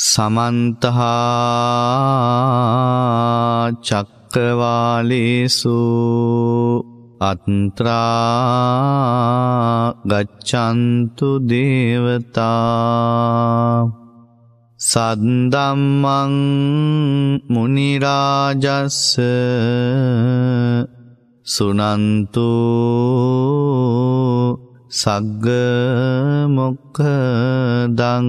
සමන්තහා චක්කවාලේසු අත්‍රා ගච්ඡන්තු දේවතා සද්දම්මං මුනිරාජස්ස සුනන්තු සග්ග මොක්කදං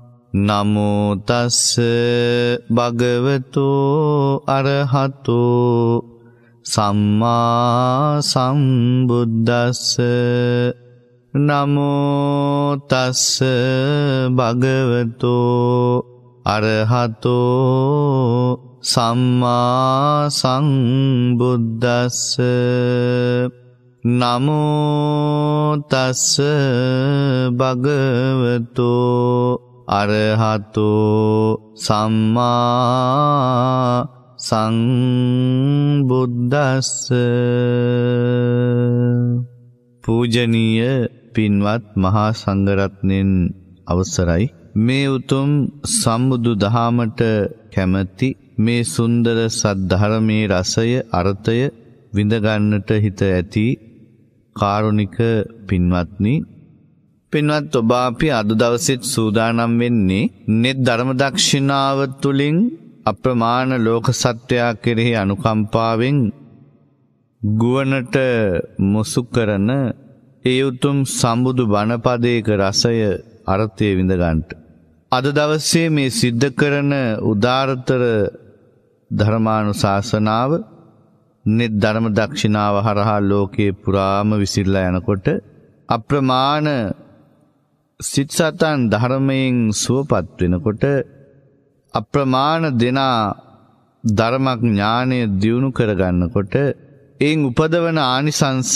නමුතස්ස භගවතෝ අරහතෝ සම්මා සම්බුද්දස්ස නමෝතස්ස භගවතෝ අරහතෝ සම්මා සංබුද්දස්ස නමෝතස්ස භගවතෝ අරහතෝ සම්මා සංබුද්දස්ස පූජනීය පින්වත් මහා සංඝරත්නයන් අවසරයි මේ උතුම් සම්බුදු දහමට කැමැති මේ සුන්දර සද්ධර්මයේ රසය අර්ථය විඳ ගන්නට හිත ඇති කාරුණික පින්වත්නි පින්වත් ඔබ අපි අද දවසෙත් සූදානම් වෙන්නේ net ධර්ම දක්ෂිනාව තුලින් අප්‍රමාණ ලෝක සත්‍යයා කෙරෙහි අනුකම්පාවෙන් ගුවනට මොසු කරන ඒ උතුම් සම්බුදු බණපදයක රසය අර්ථය විඳ ගන්නට අද දවසේ මේ සිද්ධ කරන උදාරතර ධර්මානුශාසනාව net ධර්ම දක්ෂිනාව හරහා ලෝකේ පුරාම විසිරලා යනකොට අප්‍රමාණ සිත් සතන් ධර්මයෙන් සුවපත් වෙනකොට අප්‍රමාණ දෙනා ධර්මඥානය දියුණු කරගන්නකොට එයින් උපදවන ආනිසංස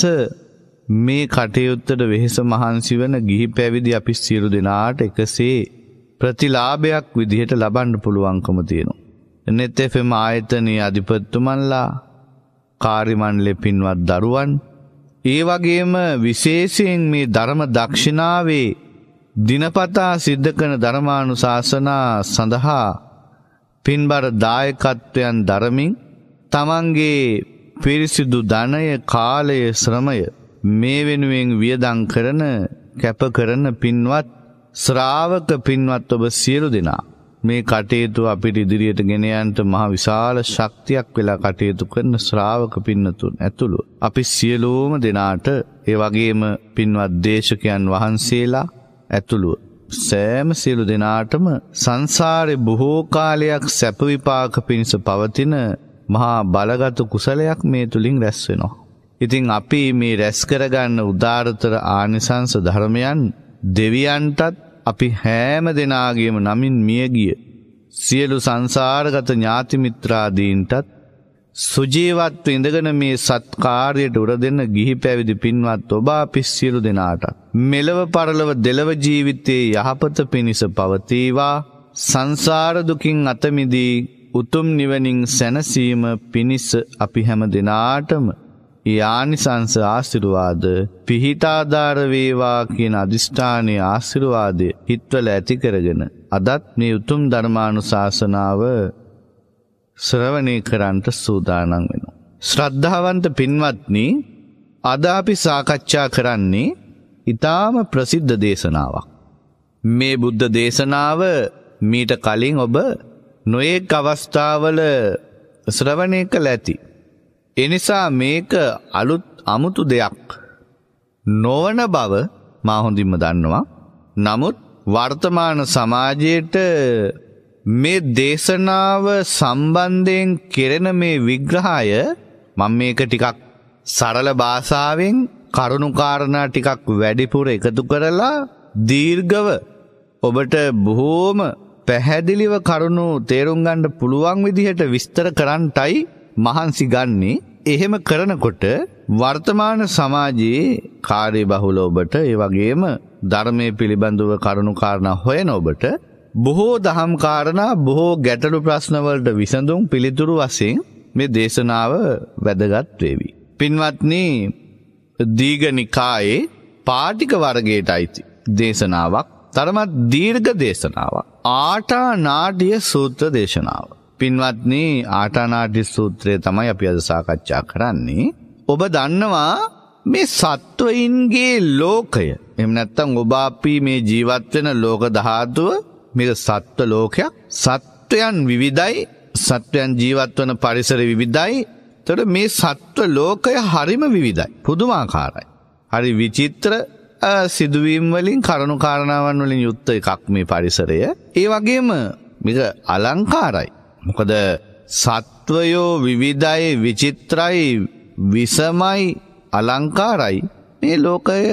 මේ කටයුත්තට වෙහෙස මහන්සි වන ගිහි පැවිදි අපි සියලු දෙනාට එකසේ ප්‍රතිලාභයක් විදිහට ලබන්න පුළුවන්කම තියෙනවා. නෙත් FM ආයතනයේ අධිපතිතුමන්ලා කාර්යමණ්ඩලේ පින්වත් දරුවන් ඒ වගේම විශේෂයෙන් මේ ධර්ම දක්ෂිනාවේ දිනපතා සිද්ධ කරන ධර්මානුශාසනා සඳහා පින්බර දායකත්වයන් දරමින් තමන්ගේ පිරිසිදු ධනය කාලය ශ්‍රමය මේ වෙනුවෙන් වියදං කරන කැප කරන පින්වත් ශ්‍රාවක පින්වත් ඔබ සියලු දෙනා මේ කටයුතු අපිට ඉදිරියට ගෙන යන්නට මහ විශාල ශක්තියක් වෙලා කටයුතු කරන ශ්‍රාවක පින්නතුන් ඇතුළු අපි සියලුම දෙනාට ඒ වගේම පින්වත් දේශකයන් වහන්සේලා ඇතුළුව. සෑම සියලු දෙනාටම සංසාරේ බොහෝ කාලයක් සැප විපාක පිණිස පවතින මහා බලගත් කුසලයක් මේ තුලින් රැස් වෙනවා. ඉතින් අපි මේ රැස් කරගන්න උදාරතර ආනිසංස ධර්මයන් දෙවියන්ටත් අපි හැම දෙනාගේම නමින් මියගිය සියලු සංසාරගත ඥාති මිත්‍රාදීන්ටත් සුජීවත්ව ඉඳගෙන මේ සත්කාරයට උර දෙන්න ගිහි පැවිදි පින්වත් ඔබ පිස්සියලු දෙනාට. මෙලව පරලව දෙලව ජීවිතයේ යහපත පිණිස පවතීවා සංසාරදුකින් අතමිදී උතුම් නිවනින් සැනසීම පිණිස අපි හැම දෙනාටම යානිසංස ආසිරුවාද පිහිටාධාරවේවා කියන අධිෂ්ඨානය ආසිරුවාදය හිත්වල ඇති කරගෙන අදත් මේ උතුම් ධර්මානු ශාසනාව ශ්‍රවණය කරන්නට සූදානම් වෙනවා. ශ්‍රද්ධාවන්ත පින්වත්නි අද අපි සාකච්ඡා කරන්නේ ඊටාම ප්‍රසිද්ධ දේශනාවක්. මේ බුද්ධ දේශනාව මීට කලින් ඔබ නොයෙක් අවස්ථාවල ශ්‍රවණය කළ ඇති. එනිසා මේක අලුත් අමුතු දෙයක් නොවන බව මා හොඳින්ම දන්නවා. නමුත් වර්තමාන සමාජයට මේ දේශනාව සම්බන්ධයෙන් කෙරෙන මේ විග්‍රහය මම මේක ටිකක් සරල භාෂාවෙන් කරුණුකාරණා ටිකක් වැඩිපුර එකතු කරලා දීර්ඝව ඔබට බොහෝම පැහැදිලිව කරුණු තේරුම් ගන්න පුළුවන් විදිහට විස්තර කරන්නටයි මහන්සි ගන්නේ. එහෙම කරනකොට වර්තමාන සමාජයේ කාර්යබහුල ඔබට ඒ වගේම ධර්මයේ පිළිබඳව කරුණු කාරණා හොයන ඔබට බොහෝ දහම් කාරණා බොහෝ ගැටලු ප්‍රශ්නවලට විසඳුම් පිළිතුරු වසයෙන් මේ දේශනාව වැදගත් වේවි. පින්වත්නි දීගනිකායේ පාටික වර්ගයට අයිති දේශනාවක් තරමත් දීර්ඝ දේශනාවක්. ආටා නාඩිය සූත්‍ර දේශනාව. පින්වත්නි ආටානාඩි සූත්‍රය තමයි අපි අද සාකච්ඡා කරන්නේ. ඔබ දන්නවා මේ සත්වයින්ගේ ලෝකය එම නැත්තම් ඔබ අපි මේ ජීවත් වෙන ලෝක ධාතුව ආත්මික සත්ව ලෝකයක් සත්වයන් විවිධයි සත්වයන් ජීවත්වන පරිසර විවිධයි තොට මේ සත්ව ලෝකය හරිම විවිධයි පුදුමාකාරයි. හරි විචිත්‍ර සිදුවීම් වලින් කරුණු කාරණාවන් වලින් යුත්ත එකක් මේ පරිසරය. ඒ වගේම මික අලංකාරයි. මොකද සත්වයෝ විවිධයි විචිත්‍රයි විසමයි අලංකාරයි මේ ලෝකය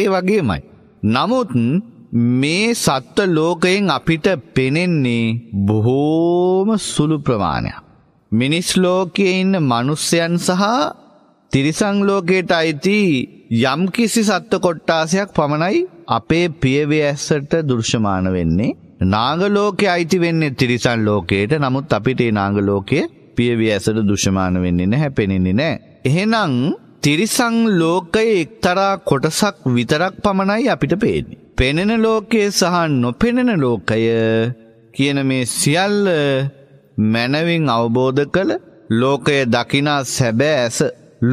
ඒ වගේමයි. නමුත් මේ සත්ව ලෝකයෙන් අපිට පෙනෙන්නේ බොහෝම සුළු ප්‍රමාණයක්. මිනිස් ලෝකයේ ඉන්න මිනිස්යන් සහ තිරිසන් ලෝකයට අයිති යම්කිසි සත්ව කොට්ටාසයක් පමණයි අපේ පියවේ ඇසට දෘශ්‍යමාන වෙන්නේ. නාග ලෝකයේ අයිති වෙන්නේ තිරිසන් ලෝකයට. නමුත් අපිට ඒ නාග ලෝකයේ පියවේ ඇසට දෘශ්‍යමාන වෙන්නේ නැහැ, පෙනෙන්නේ නැහැ. එහෙනම් තිරිසන් ලෝකයේ එක්තරා කොටසක් විතරක් පමණයි අපිට පේන්නේ. පෙනෙන ලෝකය සහ නොපෙනෙන ලෝකය කියන මේ සියල්ල මැනවින් අවබෝධ කළ ලෝකය දකිනා සැබෑ ඇස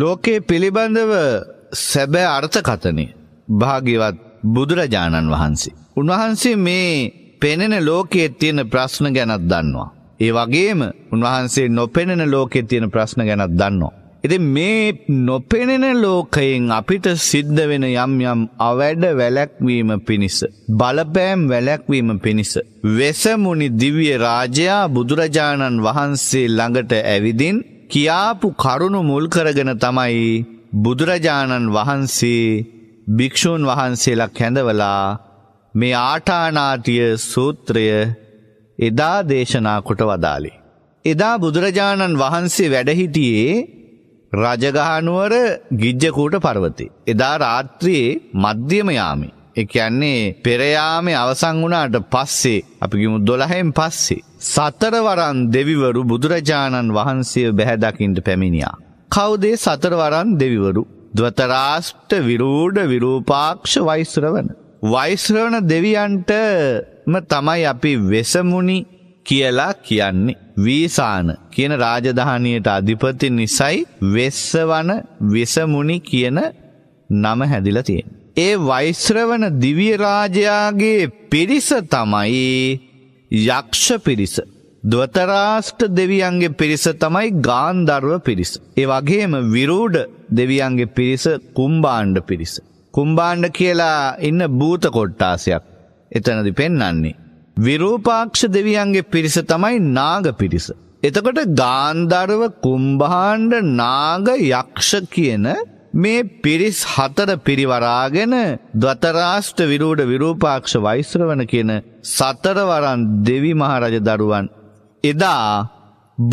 ලෝකයේ පිළිබඳව සැබෑ අර්ථකතනය භාගිවත් බුදුරජාණන් වහන්සේ. උන්වහන්සේ මේ පෙනෙන ලෝකයේ තියෙන ප්‍රශ්න ගැනත් දන්නවා. ඒ වගේම උන්වහන්සේ නොපෙනෙන ලෝකයේ තියෙන ප්‍රශ්න ගැනත් දන්නවා. ඉතින් මේ නොපෙනෙන ලෝකයෙන් අපිට සිද්ධ වෙන යම් යම් අවැඩ වැලැක්වීම පිණිස බලපෑම් වැලැක්වීම පිණිස වෙසමුනි දිව්‍ය රාජයා බුදුරජාණන් වහන්සේ ළඟට ඇවිදින් කියාපු කරුණු මුල් කරගෙන තමයි බුදුරජාණන් වහන්සේ භික්ෂූන් වහන්සේලා කැඳවලා මේ ආටානාටිය සූත්‍රය එදා දේශනා කොට වදාලේ එදා බුදුරජාණන් වහන්සේ වැඩහිටියේ රජගහනුවර ගිජ්ජකූට පර්වතේ. එදා රාත්‍රියේ මධ්‍යම යාමේ. ඒ කියන්නේ පෙර යාමේ අවසන් වුණාට පස්සේ අපි ගිමු 12න් පස්සේ සතරවරන් දෙවිවරු බුදුරජාණන් වහන්සේ බැහැ දකින්න පැමිණියා. කවුද සතරවරන් දෙවිවරු? ධවතරාෂ්ට විරූඪ විරූපාක්ෂ වෛශ්‍රවණ. වෛශ්‍රවණ දෙවියන්ටම තමයි අපි වෙසමුණි කියලා කියන්නේ. වීසාන කියන රාජධානියට අධිපති නිසයි වෙස්සවන විසමුනි කියන නම හැදිලා තියෙන්නේ. ඒ වෛශ්‍රවණ දිව්‍ය රාජයාගේ පිරිස තමයි යක්ෂ පිරිස. දවතරාෂ්ට දෙවියන්ගේ පිරිස තමයි ගාන්ධර්ව පිරිස. ඒ වගේම විරූඩ දෙවියන්ගේ පිරිස කුම්බාණ්ඩ පිරිස. කුම්බාණ්ඩ කියලා ඉන්න භූත කොට්ටාසයක් එතනදි පෙන්වන්නේ. විරූපාක්ෂ දෙවියන්ගේ පිරිස තමයි නාග පිරිස. එතකොට ගාන්ධර්ව කුම්භාණ්ඩ නාග යක්ෂ කියන මේ පිරිස් හතර පිරිවරාගෙන දතරාෂ්ට විරූඩ විරූපාක්ෂ වෛශ්‍රවන කියන සතරවරන් දෙවි මහරජ දරුවන් එදා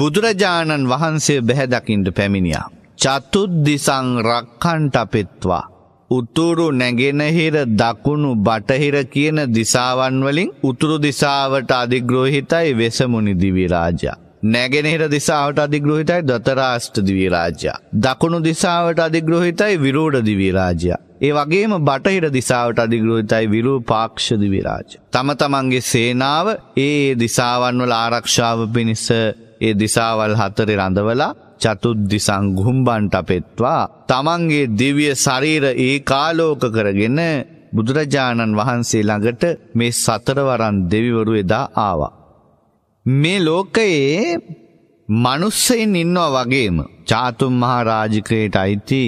බුදුරජාණන් වහන්සේ බැහැදකිින්ට පැමිණියා. චතුද්දිසං රක්කන්ට අපෙත්වා. උතුරු නැගෙනහිර දකුණු බටහිර කියන දිසාවන් වලින් උතුරු දිසාවට අධිග්‍රෝහිතයි වෙසමුනි දිවි රාජා. නැගෙනහිර දිසාවට අධිග්‍රෝහිතයි දතරාෂ්ට දිවි රාජා. දකුණු දිසාවට අධිග්‍රෝහිතයි විරෝඩ දිවි රාජා. ඒ වගේම බටහිර දිසාවට අධිග්‍රෝහිතයි විරූපාක්ෂ දිවි රාජා. තම තමන්ගේ සේනාව ඒ දිසාවන් වල ආරක්ෂාව පිණිස ඒ දිසාවල් හතරේ රඳවලා චතුද්දිසං ගුම්බන්ට පෙත්වා තමන්ගේ දිව්‍ය ශරීර ඒ කාලෝක කරගෙන බුදුරජාණන් වහන්සේ ළඟට මේ සතරවරන් දෙවිවරු එදා ආවා. මේ ලෝකයේ මනුස්සයින් ඉන්නවා වගේම චාතුම් මහා රාජිකයට අයිති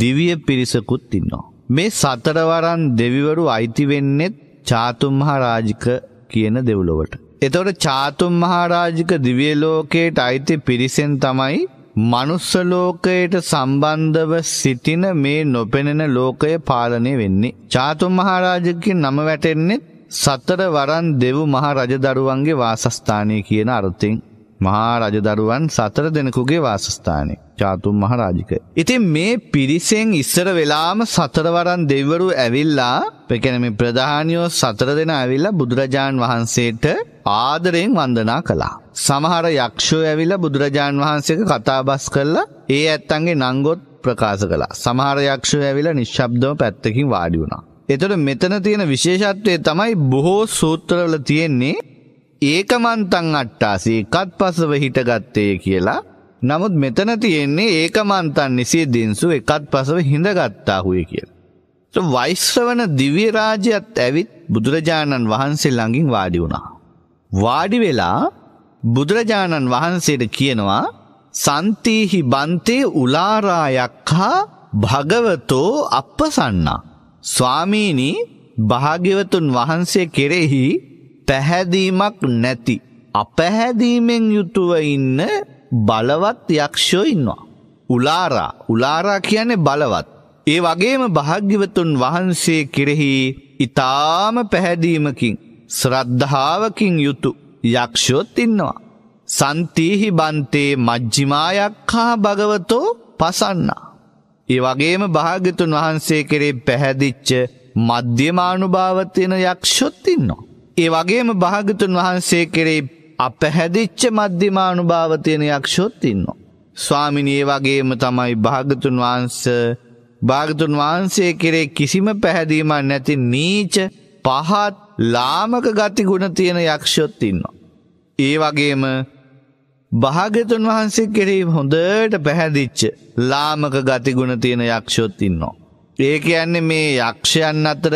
දිවිය පිරිසකුත් ඉන්නවා. මේ සතරවරන් දෙවිවරු අයිති වෙන්නෙත් චාතුම් මහා රාජික කියන දෙව්ලොවට. එතකොට චාතුම් මහා රාජික දිව්‍ය ලෝකයට අයිති පිරිසෙන් තමයි මනුස්ස ලෝකයට සම්බන්ධව සිටින මේ නොපෙනෙන ලෝකය පාලනය වෙන්නේ. චාතුම් මහරජගේ නම වැටෙන්නේ සතර වරන් දෙව් මහා රජදරුවන්ගේ වාසස්ථානය කියන අර්ථයෙන් මහා රජදරුවන් සතර දෙනෙකුගේ වාසස්ථානය චාතුම් මහරාජික. ඉතින් මේ පිරිසෙන් ඉස්සර වෙලාම සතරවරන් දෙවරු ඇවිල්ලා පෙකැනම ප්‍රධානියෝ සතර දෙන ඇවිල්ලා බුදුරජාණන් වහන්සේට ආදරයෙන් වන්දනා කළා. සමහර යක්ෂෝ ඇවිල්ලා බුදුරජාන් වහන්සේක කතාබස් කරලා ඒ ඇත්තන්ගේ නංගොත් ප්‍රකාශ කළා. සමහර යක්ෂෝ ඇවිල්ලා නිශ්ශබ්දව පැත්තකින් වාඩි වුණා. එතකොට මෙතන තියෙන විශේෂත්වය තමයි බොහෝ සූත්‍රවල තියෙන්නේ ඒකමන්තං අට්ටාසි එකත් පසව හිටගත්තේ කියලා නමුත් මෙතන තියෙන්නේ ඒකමන්තන් නිසිය දින්සු එකත් පසව හිඳගත්තාහුය කියලා. වෛශ්‍රවන දිව්‍ය රාජ්‍යයත් ඇවිත් බුදුරජාණන් වහන්සේ ළඟින් වාඩි වුණා. වාඩි වෙලා බුදුරජාණන් වහන්සේට කියනවා සන්තීහි බන්තේ උලාරායක් හා භගවතෝ අපසන්නා. ස්වාමීනී භාග්‍යවතුන් වහන්සේ කෙරෙහි පැහැදීමක් නැති. අපැහැදීමෙන් යුතුව ඉන්න බලවත් යක්ෂෝ ඉන්නවා. උලාරා උලාරා කියන්නේ බලවත්. ඒ වගේම භාග්‍යවතුන් වහන්සේ කෙරෙහි ඉතාම පැහැදීමකින් ශ්‍රද්ධාවකින් යුතු යක්ෂයොත් ඉන්නවා. සන්තීහි බන්තේ මජ්ජිමායක්හා භගවතෝ පසන්න. ඒ වගේම භාගතුන් වහන්සේ කෙරේ පැහැදිච්ච මධ්‍යමානුභාවතියන යක්ෂොත්තින්නවා. ඒ වගේම භාගතුන් වහන්සේ කෙරේ අපැහැදිච්ච මධ්‍යමානුභාවතියන යක්ෂොත්තින්නවා. ස්වාමිනී වගේම තමයි භාගතුන් වහන්ස භාගතුන් වහන්සේ කෙරේ කිසිම පැහැදීමක් නැති නීච පහත් ලාමක ගතිගුණ තියෙන යක්ෂයොත් ඉන්නවා. ඒ වගේම භාගතුන් වහන්සේ කෙරෙහි හොඳට පැහැදිච්ච ලාමක ගතිගුණ තියෙන යක්ෂයොත් ඉන්නවා. ඒ කියන්නේ මේ යක්ෂයන් අතර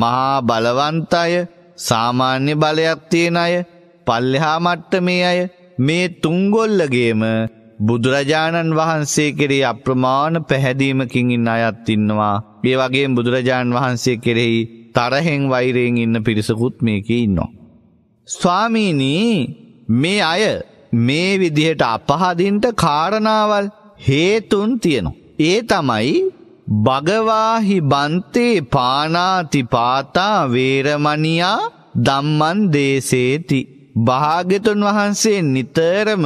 මහා බලවන්ත අය, සාමාන්‍ය බලයක් තියෙන අය, පල්ලෙහා මට්ටමේ අය මේ තුන්ගොල්ලගේම බුදුරජාණන් වහන්සේ කෙරෙහි අප්‍රමාණ පැහැදීමකින් ඉන්න අයත් ඉන්නවා. ඒ වගේම බුදුරජාණන් වහන්සේ කෙරෙහි තරහෙන් වෛරයෙන් ඉන්න පිරිසකුත් මේකේ ඉන්නවා. ස්වාමීනී මේ අය මේ විදිහට අපහදින්ට කාරණාවල් හේතුන් තියෙනවා. ඒ තමයි භගවාහි බන්තේ පානාති පාතා වේරමණියා ධම්මන් දේසේති. භාග්‍යතුන් වහන්සේ නිතරම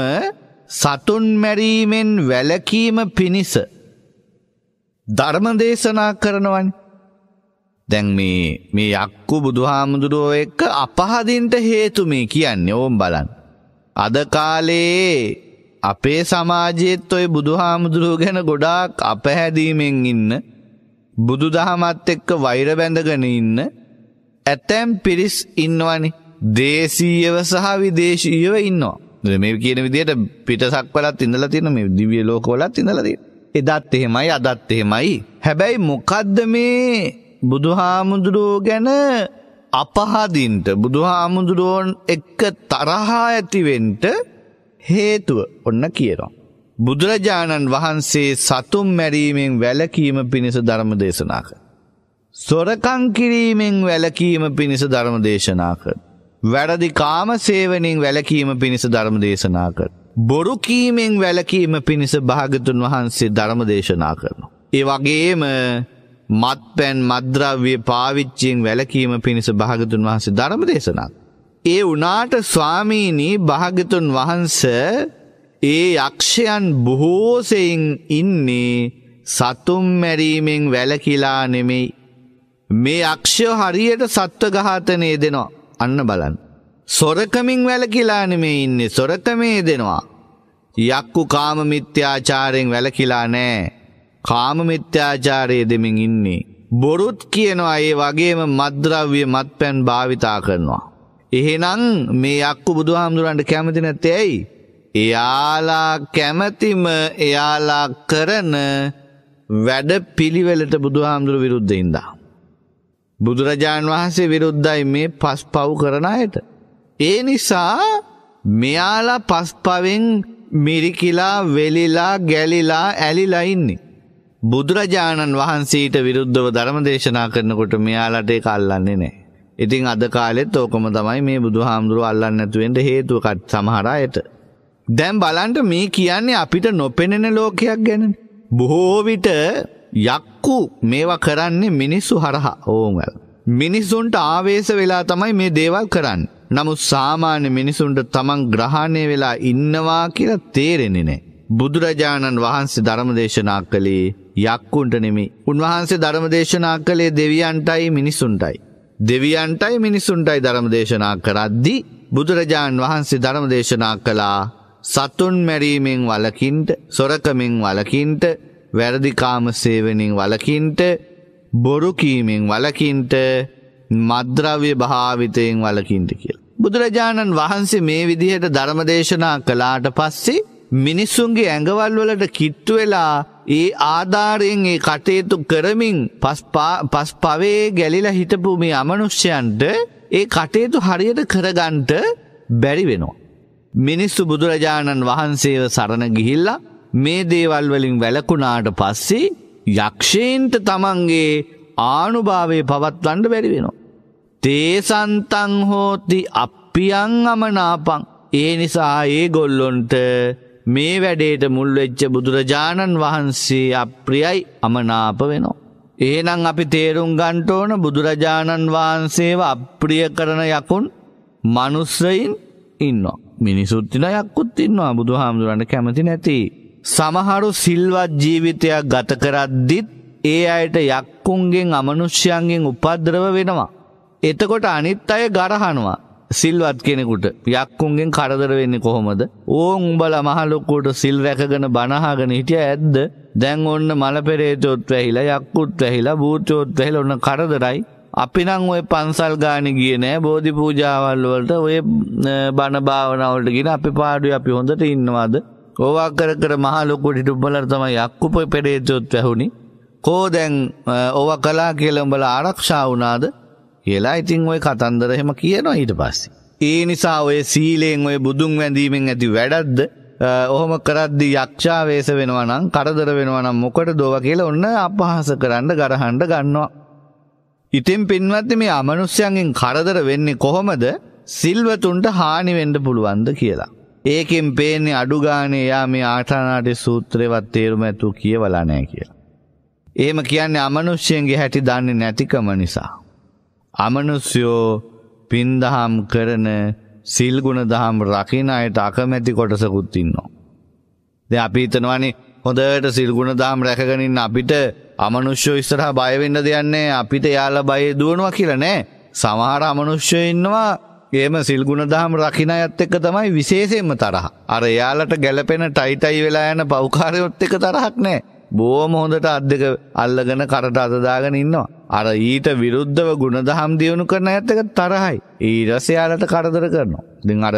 සතුන් මැරීමෙන් වැළකීම පිණිස ධර්ම දේශනා කරනවනේ. දැන් මේ මේ යක්කු බුදුහාමුදුරුවෝ එක්ක අපහදින්ට හේතු මේ කියන්නේ ඕම් බලන්න. අද කාලේ අපේ සමාජයේත් ඔය බුදුහාමුදුරුවෝ ගැන ගොඩාක් අපහැදීමෙන් ඉන්න බුදුදහමත් එක්ක වෛර බැඳගෙන ඉන්න ඇතැම් පිරිස් ඉන්නවනේ. දේශීයව සහ විදේශීයව ඉන්නවා. මේ කියන විදිහට පිටසක්වලත් ඉඳලා තියෙන මේ දිව්‍ය ලෝකවලත් ඉඳලා තියෙන. එදත් එහෙමයි අදත් එහෙමයි. හැබැයි මොකද්ද මේ බුදුහාමුදුරුවෝ ගැන අපහදින්ට බුදුහාමුදුරුවෝන් එක්ක තරහා ඇතිවෙන්ට හේතුව ඔන්න කියනවා. බුදුරජාණන් වහන්සේ සතුම් මැරීමෙන් වැලකීම පිණිස ධර්ම දේශනාක. සොරකං කිරීමෙන් වැලකීම පිණිස ධර්ම දේශනාක. වැරදි කාම සේවනින් වැලකීම පිණිස ධර්ම දේශනාක. බොරු කීමෙන් වැලකීම පිණිස භාගතුන් වහන්සේ ධර්ම දේශනා කරනවා. ඒ වගේම මත්පැන් මද්‍රව්‍ය පාවිච්චියෙන් වැලකීම පිණිස භාගතුන් වහන්සේ ධර්ම දේශනා. ඒ වුණාට ස්වාමීනී භාගතුන් වහන්ස ඒ යක්ෂයන් බොහෝසයෙන් ඉන්නේ සතුම් මැරීමෙන් වැලකිලා නෙමෙයි. මේ අක්ෂය හරියට සත්ව ඝාතනය දෙනවා. අන්න බලන්න. සොරකමින් වැලකිලා නෙමෙයි ඉන්නේ. සොරකමේ දෙනවා. යක්කු කාම මිත්‍යාචාරයෙන් වැලකිලා නෑ. කාම මිත්‍යාචාරයේ දෙමින් ඉන්නේ. බොරුත් කියනවා ඒ වගේම මද්ද්‍රව්‍ය මත්පැන් භාවිතා කරනවා. එහෙනම් මේ අක්කු බුදුහාමුදුරන්ට කැමති නැත්තේ ඇයි? එයාලා කැමැතිම එයාලා කරන වැඩ පිළිවෙලට බුදුහාමුදුරු විරුද්ධ ඉඳා. බුදුරජාණන් වහන්සේ විරුද්ධයි මේ පස්පව් කරන අයට. ඒ නිසා මෙයාලා පස්පවෙන් මිරිකිලා වෙලිලා ගැලිලා ඇලිලා ඉන්නේ. බුදුරජාණන් වහන්සේට විරුද්ධව ධර්ම දේශනා කරනකොට මෙයාලට ඒක අල්ලන්නේ නැහැ. ඉතින් අද කාලෙත් ඕකම තමයි මේ බුදුහාමුදුරුව අල්ලන්නේ නැතු වෙන්න හේතුව කට සමහර අයට. දැන් බලන්න මේ කියන්නේ අපිට නොපෙනෙන ලෝකයක් ගැන. බොහෝ විට යක්කු මේවා කරන්නේ මිනිස්සු හරහා ඕමල්. මිනිසුන්ට ආවේශ වෙලා තමයි මේ දේවල් කරන්නේ. නමුත් සාමාන්‍ය මිනිසුන්ට තමන් ග්‍රහණය වෙලා ඉන්නවා කියලා තේරෙන්නේ නැහැ. බුදුරජාණන් වහන්සේ ධර්මදේශනා කළේ යක්කුන්ට නෙමේ. උන්වහන්සේ ධර්මදේශනා කළේ දෙවියන්ටයි මිනිසුන්ටයි. දෙවියන්ටයි මිනිසුන්ටයි ධර්මදේශනා කරද්දි බුදුරජාණන් වහන්සේ ධර්මදේශනා කළා සතුන් මැරීමෙන් වලකින්ට, සොරකමින් වලකින්ට, වැරදිකාම සේවනින් වලකින්ට, බොරු කීමෙන් වලකින්ට, මද්ද්‍රව්‍ය භාවිතයෙන් වලකින්ට කියලා. බුදුරජාණන් වහන්සේ මේ විදිහට ධර්මදේශනා කළාට පස්සේ මිනිස්සුන්ගේ ඇඟවල් වලට කිට්ටු වෙලා ඒ ආධාරයෙන් ඒ කටයුතු කරමින් පස් පවේ ගැලිලා හිටපු මේ අමනුෂ්‍යයන්ට ඒ කටයුතු හරියට කරගන්ට බැරි වෙනවා. මිනිස්සු බුදුරජාණන් වහන්සේව සරණ ගිහිල්ලා මේ දේවල් වලින් වැලකුණාට පස්සේ යක්ෂයන්ට තමන්ගේ ආනුභාවය පවත්වන්න බැරි වෙනවා. තේසන්තං හෝති අප්පියං අමනාපං ඒ නිසා ඒ ගොල්ලොන්ට මේ වැඩේට මුල්වෙච්ච බුදුරජාණන් වහන්සේ අප්‍රියයි අමනාප වෙනවා. එහෙනම් අපි තේරුම් ගන්ට ඕන බුදුරජාණන් වහන්සේව අප්‍රිය කරන යකුන් මනුස්සයින් ඉන්නවා. මිනිසුත්තින යක්කුත් ඉන්නවා බුදු හාමුදුරන්ට කැමති නැති. සමහරු සිල්වත් ජීවිතයක් ගත කරද්දිත් ඒ අයට යක්කුන්ගෙන් අමනුෂ්‍යයන්ගෙන් උපද්‍රව වෙනවා. එතකොට අනිත් අය ගරහනවා. සිල්වත් කෙනෙකුට යක්කුන්ගෙන් කරදර වෙන්නේ කොහොමද? ඕන් උඹලා මහලොක්කුට සිල් රැකගෙන බනහගෙන හිටිය ඇද්ද? දැන් ඔන්න මලපෙරේතොත් වැහිලා යක්කුත් වැහිලා භූතයොත් වැහිලා ඔන්න කරදරයි. අපි නම් ඔය පන්සල් ගාන ගිය නෑ බෝධි පූජාවල් වලට ඔය බණ භාවනාවලට ගිහින් අපි පාඩුවේ අපි හොඳට ඉන්නවාද? ඕවා කර කර මහ ලොකු ඩිඩුම්බලට තමයි යක්කුප පෙරේතොත් වැහුණි. කෝ දැන් ඕවා කළා කියලා උඹලා ආරක්ෂා වුණාද? කියලා ඉතිං ඔය කතන්දර එහෙම කියනවා ඊට පස්සේ. ඒ නිසා ඔය සීලයෙන් ඔය බුදුන් වැඳීමෙන් ඇති වැඩක්ද ඔහොම කරද්දි යක්ෂාවේශ වෙනවා නම් කරදර වෙනවා නම් මොකට දෝව කියලා ඔන්න අපහාස කරන්න ගරහන්න ගන්නවා. ඉතින් පින්වත්නි මේ අමනුෂ්‍යයන්ගෙන් කරදර වෙන්නේ කොහොමද? සිල්වතුන්ට හානි වෙන්න පුළුවන්ද කියලා. ඒකෙන් පේන්නේ අඩු ගානේ යා මේ ආටානාටි සූත්‍රේවත් තේරුම ඇතුව කියවලා නැහැ කියලා. එහෙම කියන්නේ අමනුෂ්‍යයන්ගේ හැටි දන්නේ නැතිකම නිසා. අමනුෂ්‍යෝ පින්දහම් කරන සිල්ගුණ දහම් රකින අයට අකමැති කොටසකුත් ඉන්නවා. දෙ අපි හිතනවානේ හොඳට සිල්ගුණ දහම් රැකගනින් අපිට අමනුෂ්‍යෝ ඉස්සරහා බය වෙන්න දෙන්නේ අපිට යාලා බය දුවනවා කියලා නෑ. සමහර අමනුෂ්‍යයෝ ඉන්නවා එහෙම සිල්ගුණ දහම් රකින අයත් එක්ක තමයි විශේෂයෙන්ම තරහ. අර යාලට ගැළපෙන ටයිටයි වෙලා යන පෞකාරයොත් එක තරහක් නෑ. බොහොම හොඳට අත් දෙක අල්ලගෙන කරට අත දාගෙන ඉන්නවා. අර ඊට විරුද්ධව ගුණදහම් දියුණු කරන ඇත්ත එක තරහයි. ඊටසේ යාලට කරදර කරනවා. ඉතින් අර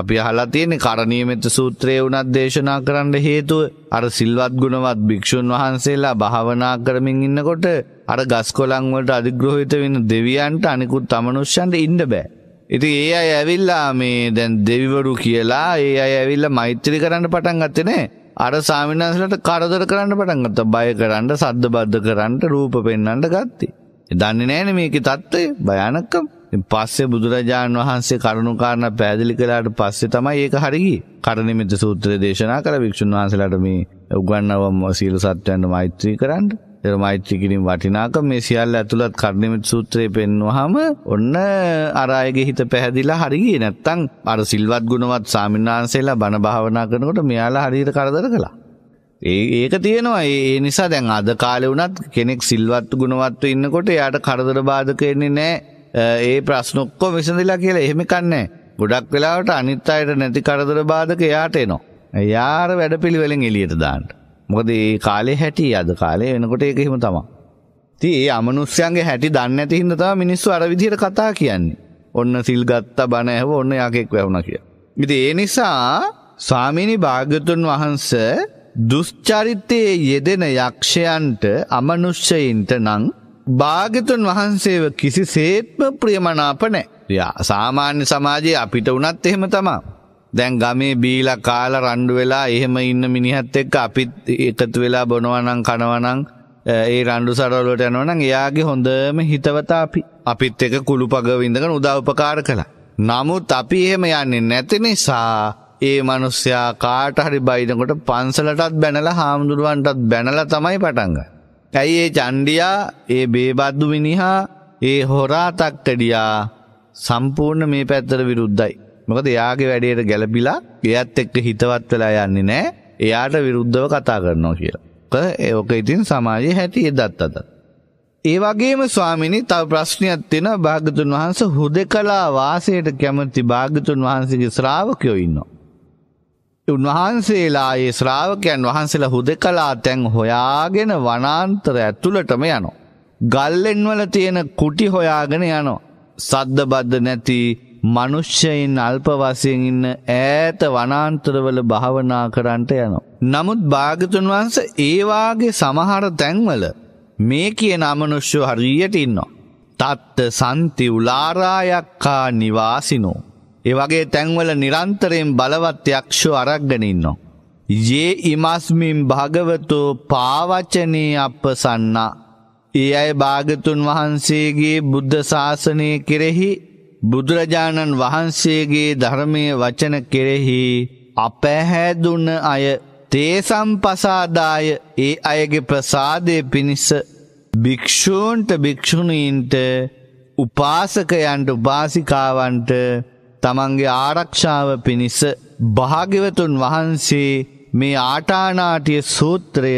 අපි අහලා තියෙන්නේ කරණීයමෙත් සූත්‍රයේ උනත් දේශනා කරන්න හේතුව අර සිල්වත් ගුණවත් භික්ෂුන් වහන්සේලා භාවනා කරමින් ඉන්නකොට අර ගස්කොළන් වලට අධිග්‍රහිත වෙන දෙවියන්ට අනිකුත් අමනුෂ්‍යයන්ට ඉන්න බෑ. ඉතින් ඒ අය ඇවිල්ලා මේ දැන් දෙවිවරු කියලා ඒ අය ඇවිල්ලා මෛත්‍රී කරන්න පටන් ගත්තේ නෑ. අර සාමිනාසලට කරදර කරන්න පටන්ගත බය කරන්න සද්ධ බද්ධ කරන්නට රූප පෙන්නට ගත්තේ. දන්නේ නෑන මේක තත්ත්වය භයනක්කම් පස්සේ බුදුරජාණන් වහන්සේ කරුණුකාරණ පැදිලි කලාට පස්සේ තමයි ඒක හරිගි කරණමිත සූත්‍ර දේශනා කර භික්ෂන් වහන්සලට මේ උගන්නවම සීල සත්‍යයන්ට මෛත්‍රී කරන්න ඒ මෛත්‍රී කිරීම වටිනාකම මේ සියල්ල ඇතුළත් කර්ණිමිත සූත්‍රයේ පෙන්වහම ඔන්න අර අයගේ හිත පැහැදිලා හරි ගියේ නැත්තම් අර සිල්වත් ගුණවත් සාමිනාංශේලා බණ භාවනා කරනකොට මෙයාලා හරියට කරදර කළා. ඒ ඒක තියෙනවා. ඒ නිසා දැන් අද කාලේ වුණත් කෙනෙක් සිල්වත් ගුණවත්ව ඉන්නකොට එයාට කරදර බාධක එන්නේ නැහැ. ඒ ප්‍රශ්න ඔක්කොම විසඳලා කියලා එහෙම කන්නේ ගොඩක් වෙලාවට අනිත් අයට නැති කරදර බාධක එයාට එනවා. එයාර වැඩපිළිවෙලෙන් එළියට දාන්න. මොකද ඒ කාලේ හැටි අද කාලේ වෙනකොට ඒක එහෙම තමයි. ඉතින් ඒ අමනුෂ්‍යයන්ගේ හැටි දන්නේ නැති හින්දා තමයි මිනිස්සු අර විදිහට කතා කියන්නේ. ඔන්න සිල් ගත්තා බණ ඇහුව ඔන්න යකෙක් වැහුණා කියලා. ඉතින් ඒ නිසා ස්වාමීනි භාග්‍යතුන් වහන්සේ දුෂ්චරිතයේ යෙදෙන යක්ෂයන්ට අමනුෂ්‍යයින්ට නම් භාග්‍යතුන් වහන්සේව කිසිසේත්ම ප්‍රියමනාප නැහැ. සාමාන්‍ය සමාජයේ අපිට උනත් එහෙම තමයි. දැන් ගමේ බීලා කාලා රණ්ඩු වෙලා එහෙම ඉන්න මිනිහත් එක්ක අපිත් එකතු වෙලා බොනවා නම් කනවා නම් ඒ රණ්ඩු සරවල වලට යනවා නම් එයාගේ හොඳම හිතවතා අපි. අපිත් එක්ක කුළුපග වින්දගෙන උදව්පකාර කළා. නමුත් අපි එහෙම යන්නේ නැති නිසා ඒ මිනිස්සයා කාට හරි බයිනකොට පන්සලටත් බැනලා හාමුදුරුවන්ටත් බැනලා තමයි පටන් ඇයි ඒ චණ්ඩියා ඒ බේබද්දු මිනිහා ඒ හොරා තක්කඩියා සම්පූර්ණ මේ පැත්තට විරුද්ධයි. මොකද එයාගේ වැඩේට ගැලපිලා එයත් එක්ක හිතවත් වෙලා යන්නේ නෑ එයාට විරුද්ධව කතා කරනවා කියලා. ඒක ඉතින් සමාජයේ හැටි එදත් අදත්. ඒ වගේම ස්වාමිනි තව ප්‍රශ්නයක් තියෙනවා භාගතුන් වහන්සේ හුදකලා වාසයට කැමති භාගතුන් වහන්සේගේ ශ්‍රාවකයෝ ඉන්නවා. උන්වහන්සේලා ඒ ශ්‍රාවකයන් වහන්සේලා හුදකලා තැන් හොයාගෙන වනාන්තර ඇතුළටම යනවා. ගල්ලෙන්වල තියෙන කුටි හොයාගෙන යනවා. සද්ද බද්ද නැති මනුෂ්‍යයින් අල්ප වශයෙන් ඉන්න ඈත වනාන්තරවල භාවනා කරන්නට යනවා. නමුත් භාගතුන් වහන්සේ ඒ වාගේ සමහර තැන්වල මේ කියන අමනුෂ්‍ය හරියට ඉන්නවා. තත්ත සම්ති උලාරායක්කා නිවාසිනෝ. ඒ වගේ තැන්වල නිරන්තරයෙන් බලවත් යක්ෂෝ අරක්ගෙන ඉන්නවා. යේ ඉමස්මින් භගවතෝ පාවචනේ අපසන්නා. ඒ අය භාගතුන් වහන්සේගේ බුද්ධ ශාසනය කෙරෙහි බුදුරජාණන් වහන්සේගේ ධර්මය වචන කෙරෙහි අපැහැදුන අය තේසම් පසාදාය ඒ අයගේ ප්‍රසාදය පිණිස භික්‍ෂූන්ට භික්‍ෂුණීන්ට උපාසකයන්ට උපාසිකාවන්ට තමන්ගේ ආරක්ෂාව පිණිස භාග්‍යවතුන් වහන්සේ මේ ආටානාටිය සූත්‍රය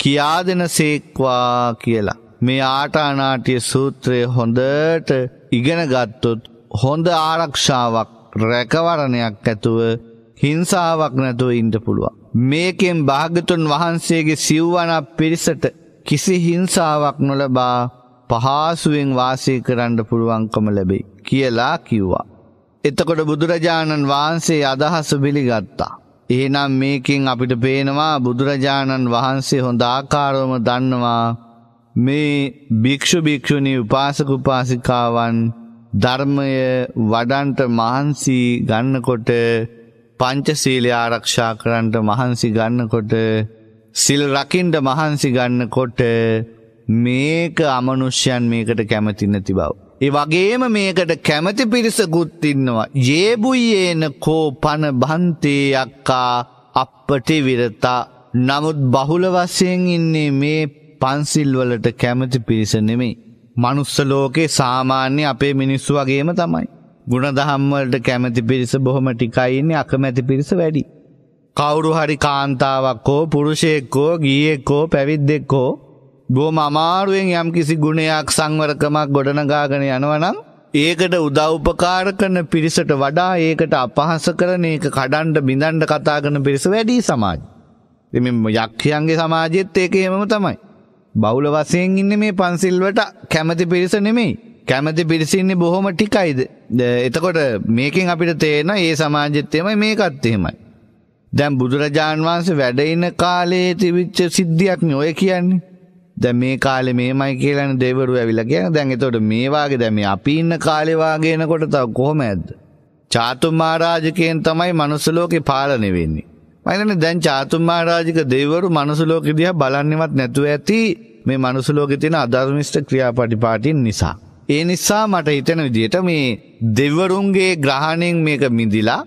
කියාදෙන සේක්වා කියලා. මේ ආටානාටිය සූත්‍රය හොඳට ඉගෙන ගත්තොත් හොඳ ආරක්ෂාවක් රැකවරණයක් ඇතුව හිංසාවක් නැතුව ඉන්න පුළුවන්. මේකෙන් භාගතුන් වහන්සේගේ සිව්වනක් පිරිසට කිසි හිංසාවක් නොලබා පහසුවෙන් වාසය කරන්න පුළුවන්කම ලැබෙයි කියලා කිව්වා. එතකොට බුදුරජාණන් වහන්සේ අදහස පිළිගත්තා. එහෙනම් මේකෙන් අපිට පේනවා බුදුරජාණන් වහන්සේ හොඳ ආකාරවම දන්නවා මේ භික්‍ෂු භික්‍ෂුණී උපාසක උපාසිකාවන් ධර්මය වඩන්ට මහන්සි ගන්නකොට පංචසීලය ආරක්ෂා කරන්ට මහන්සි ගන්නකොට සිල් රකින්ට මහන්සි ගන්නකොට මේක අමනුෂ්‍යයන් මේකට කැමති නැති බව. ඒ වගේම මේකට කැමති පිරිසකුත් ඉන්නවා. ජේබුයේන කෝ පන බන්තේ අක්කා අපපටි විරතා නමුත් බහුල වසයෙන් ඉන්නේ මේ පන්සිල්වලට කැමති පිරිස නෙමෙයි. මනුස්ස ලෝකේ සාමාන්‍ය අපේ මිනිස්සු වගේම තමයි. ගුණදහම් වලට කැමති පිරිස බොහොම ටිකයි ඉන්නේ අකමැති පිරිස වැඩි. කවුරු හරි කාන්තාවක් හෝ පුරුෂයෙක් හෝ ගියෙක් හෝ පැවිද්දෙක් හෝ බොහොම අමාරුවෙන් යම්කිසි ගුණයක් සංවරකමක් ගොඩනගාගෙන යනවනම් ඒකට උදව්පකාර කරන පිරිසට වඩා ඒකට අපහාස කරන ඒක කඩන්ඩ බිඳන්ඩ කතා කරන පිරිස වැඩි සමාජ. ඉතින් යක්ෂයන්ගේ සමාජෙත් ඒක එහෙමම තමයි. බෞල වශයෙන් ඉන්නේ මේ පන්සිල්වට කැමැති පිරිස නෙමෙයි. කැමැති පිරිස ඉන්නේ බොහොම ටිකයිද. එතකොට මේකෙන් අපිට තේරෙන ඒ සමාජෙත් එහෙමයි මේකත් එහෙමයි. දැන් බුදුරජාන් වහන්සේ වැඩ ඉන කාලේ තිබිච්ච සිද්ධියක් නේ ඔය කියන්නේ. දැන් මේ කාලේ මේමයි කියලානේ දෙවරු ඇවිල්ලා කියන්නේ. දැන් එතකොට මේ වාගේ දැන් මේ අපි ඉන්න කාලේ වාගේ එනකොට තව කොහොමද? චාතුම් මහරජකෙන් තමයි මනුස්ස ලෝකේ පාලනය වෙන්නේ. මයිලනේ දැන් චාතුම්මාරාජික දෙවිවරු මනුස්ස ලෝකෙ දිහා බලන්නේවත් නැතුව ඇති මේ මනුස්ස ලෝකෙ තියෙන අධර්මිෂ්ඨ ක්‍රියාපටිපාටින් නිසා. ඒ නිසා මට හිතෙන විදිහට මේ දෙවිවරුන්ගේ ග්‍රහණයෙන් මේක මිදිලා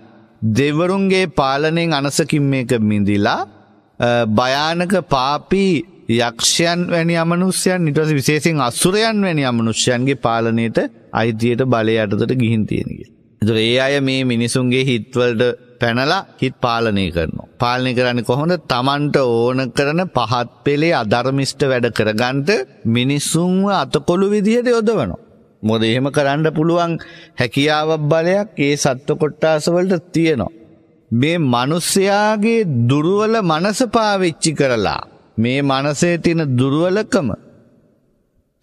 දෙවිවරුන්ගේ පාලනයෙන් අනසකින් මේක මිදිලා භයානක පාපී යක්ෂයන් වැනි අමනුෂ්‍යයන් ඊට පස්සේ විශේෂයෙන් අසුරයන් වැනි අමනුෂ්‍යයන්ගේ පාලනයට අයිතියට බලය යටතට ගිහින් තියෙනවා. ඒතර ඒ අය මේ මිනිසුන්ගේ හිත්වලට පැනලා හිත් පාලනය කරනවා. පාලනය කරන්නේ කොහොමද? Tamanට ඕන කරන පහත් පෙළේ අධර්මිෂ්ට වැඩ කරගන්නට මිනිසුන්ව අතකොළු විදිහට යොදවනවා. මොකද එහෙම කරන්න පුළුවන් හැකියාවක් බලයක් ඒ සත්ව කොට්ටාස වලට තියෙනවා. මේ මිනිස්යාගේ දුර්වල මනස පාවිච්චි කරලා මේ මනසේ තියෙන දුර්වලකම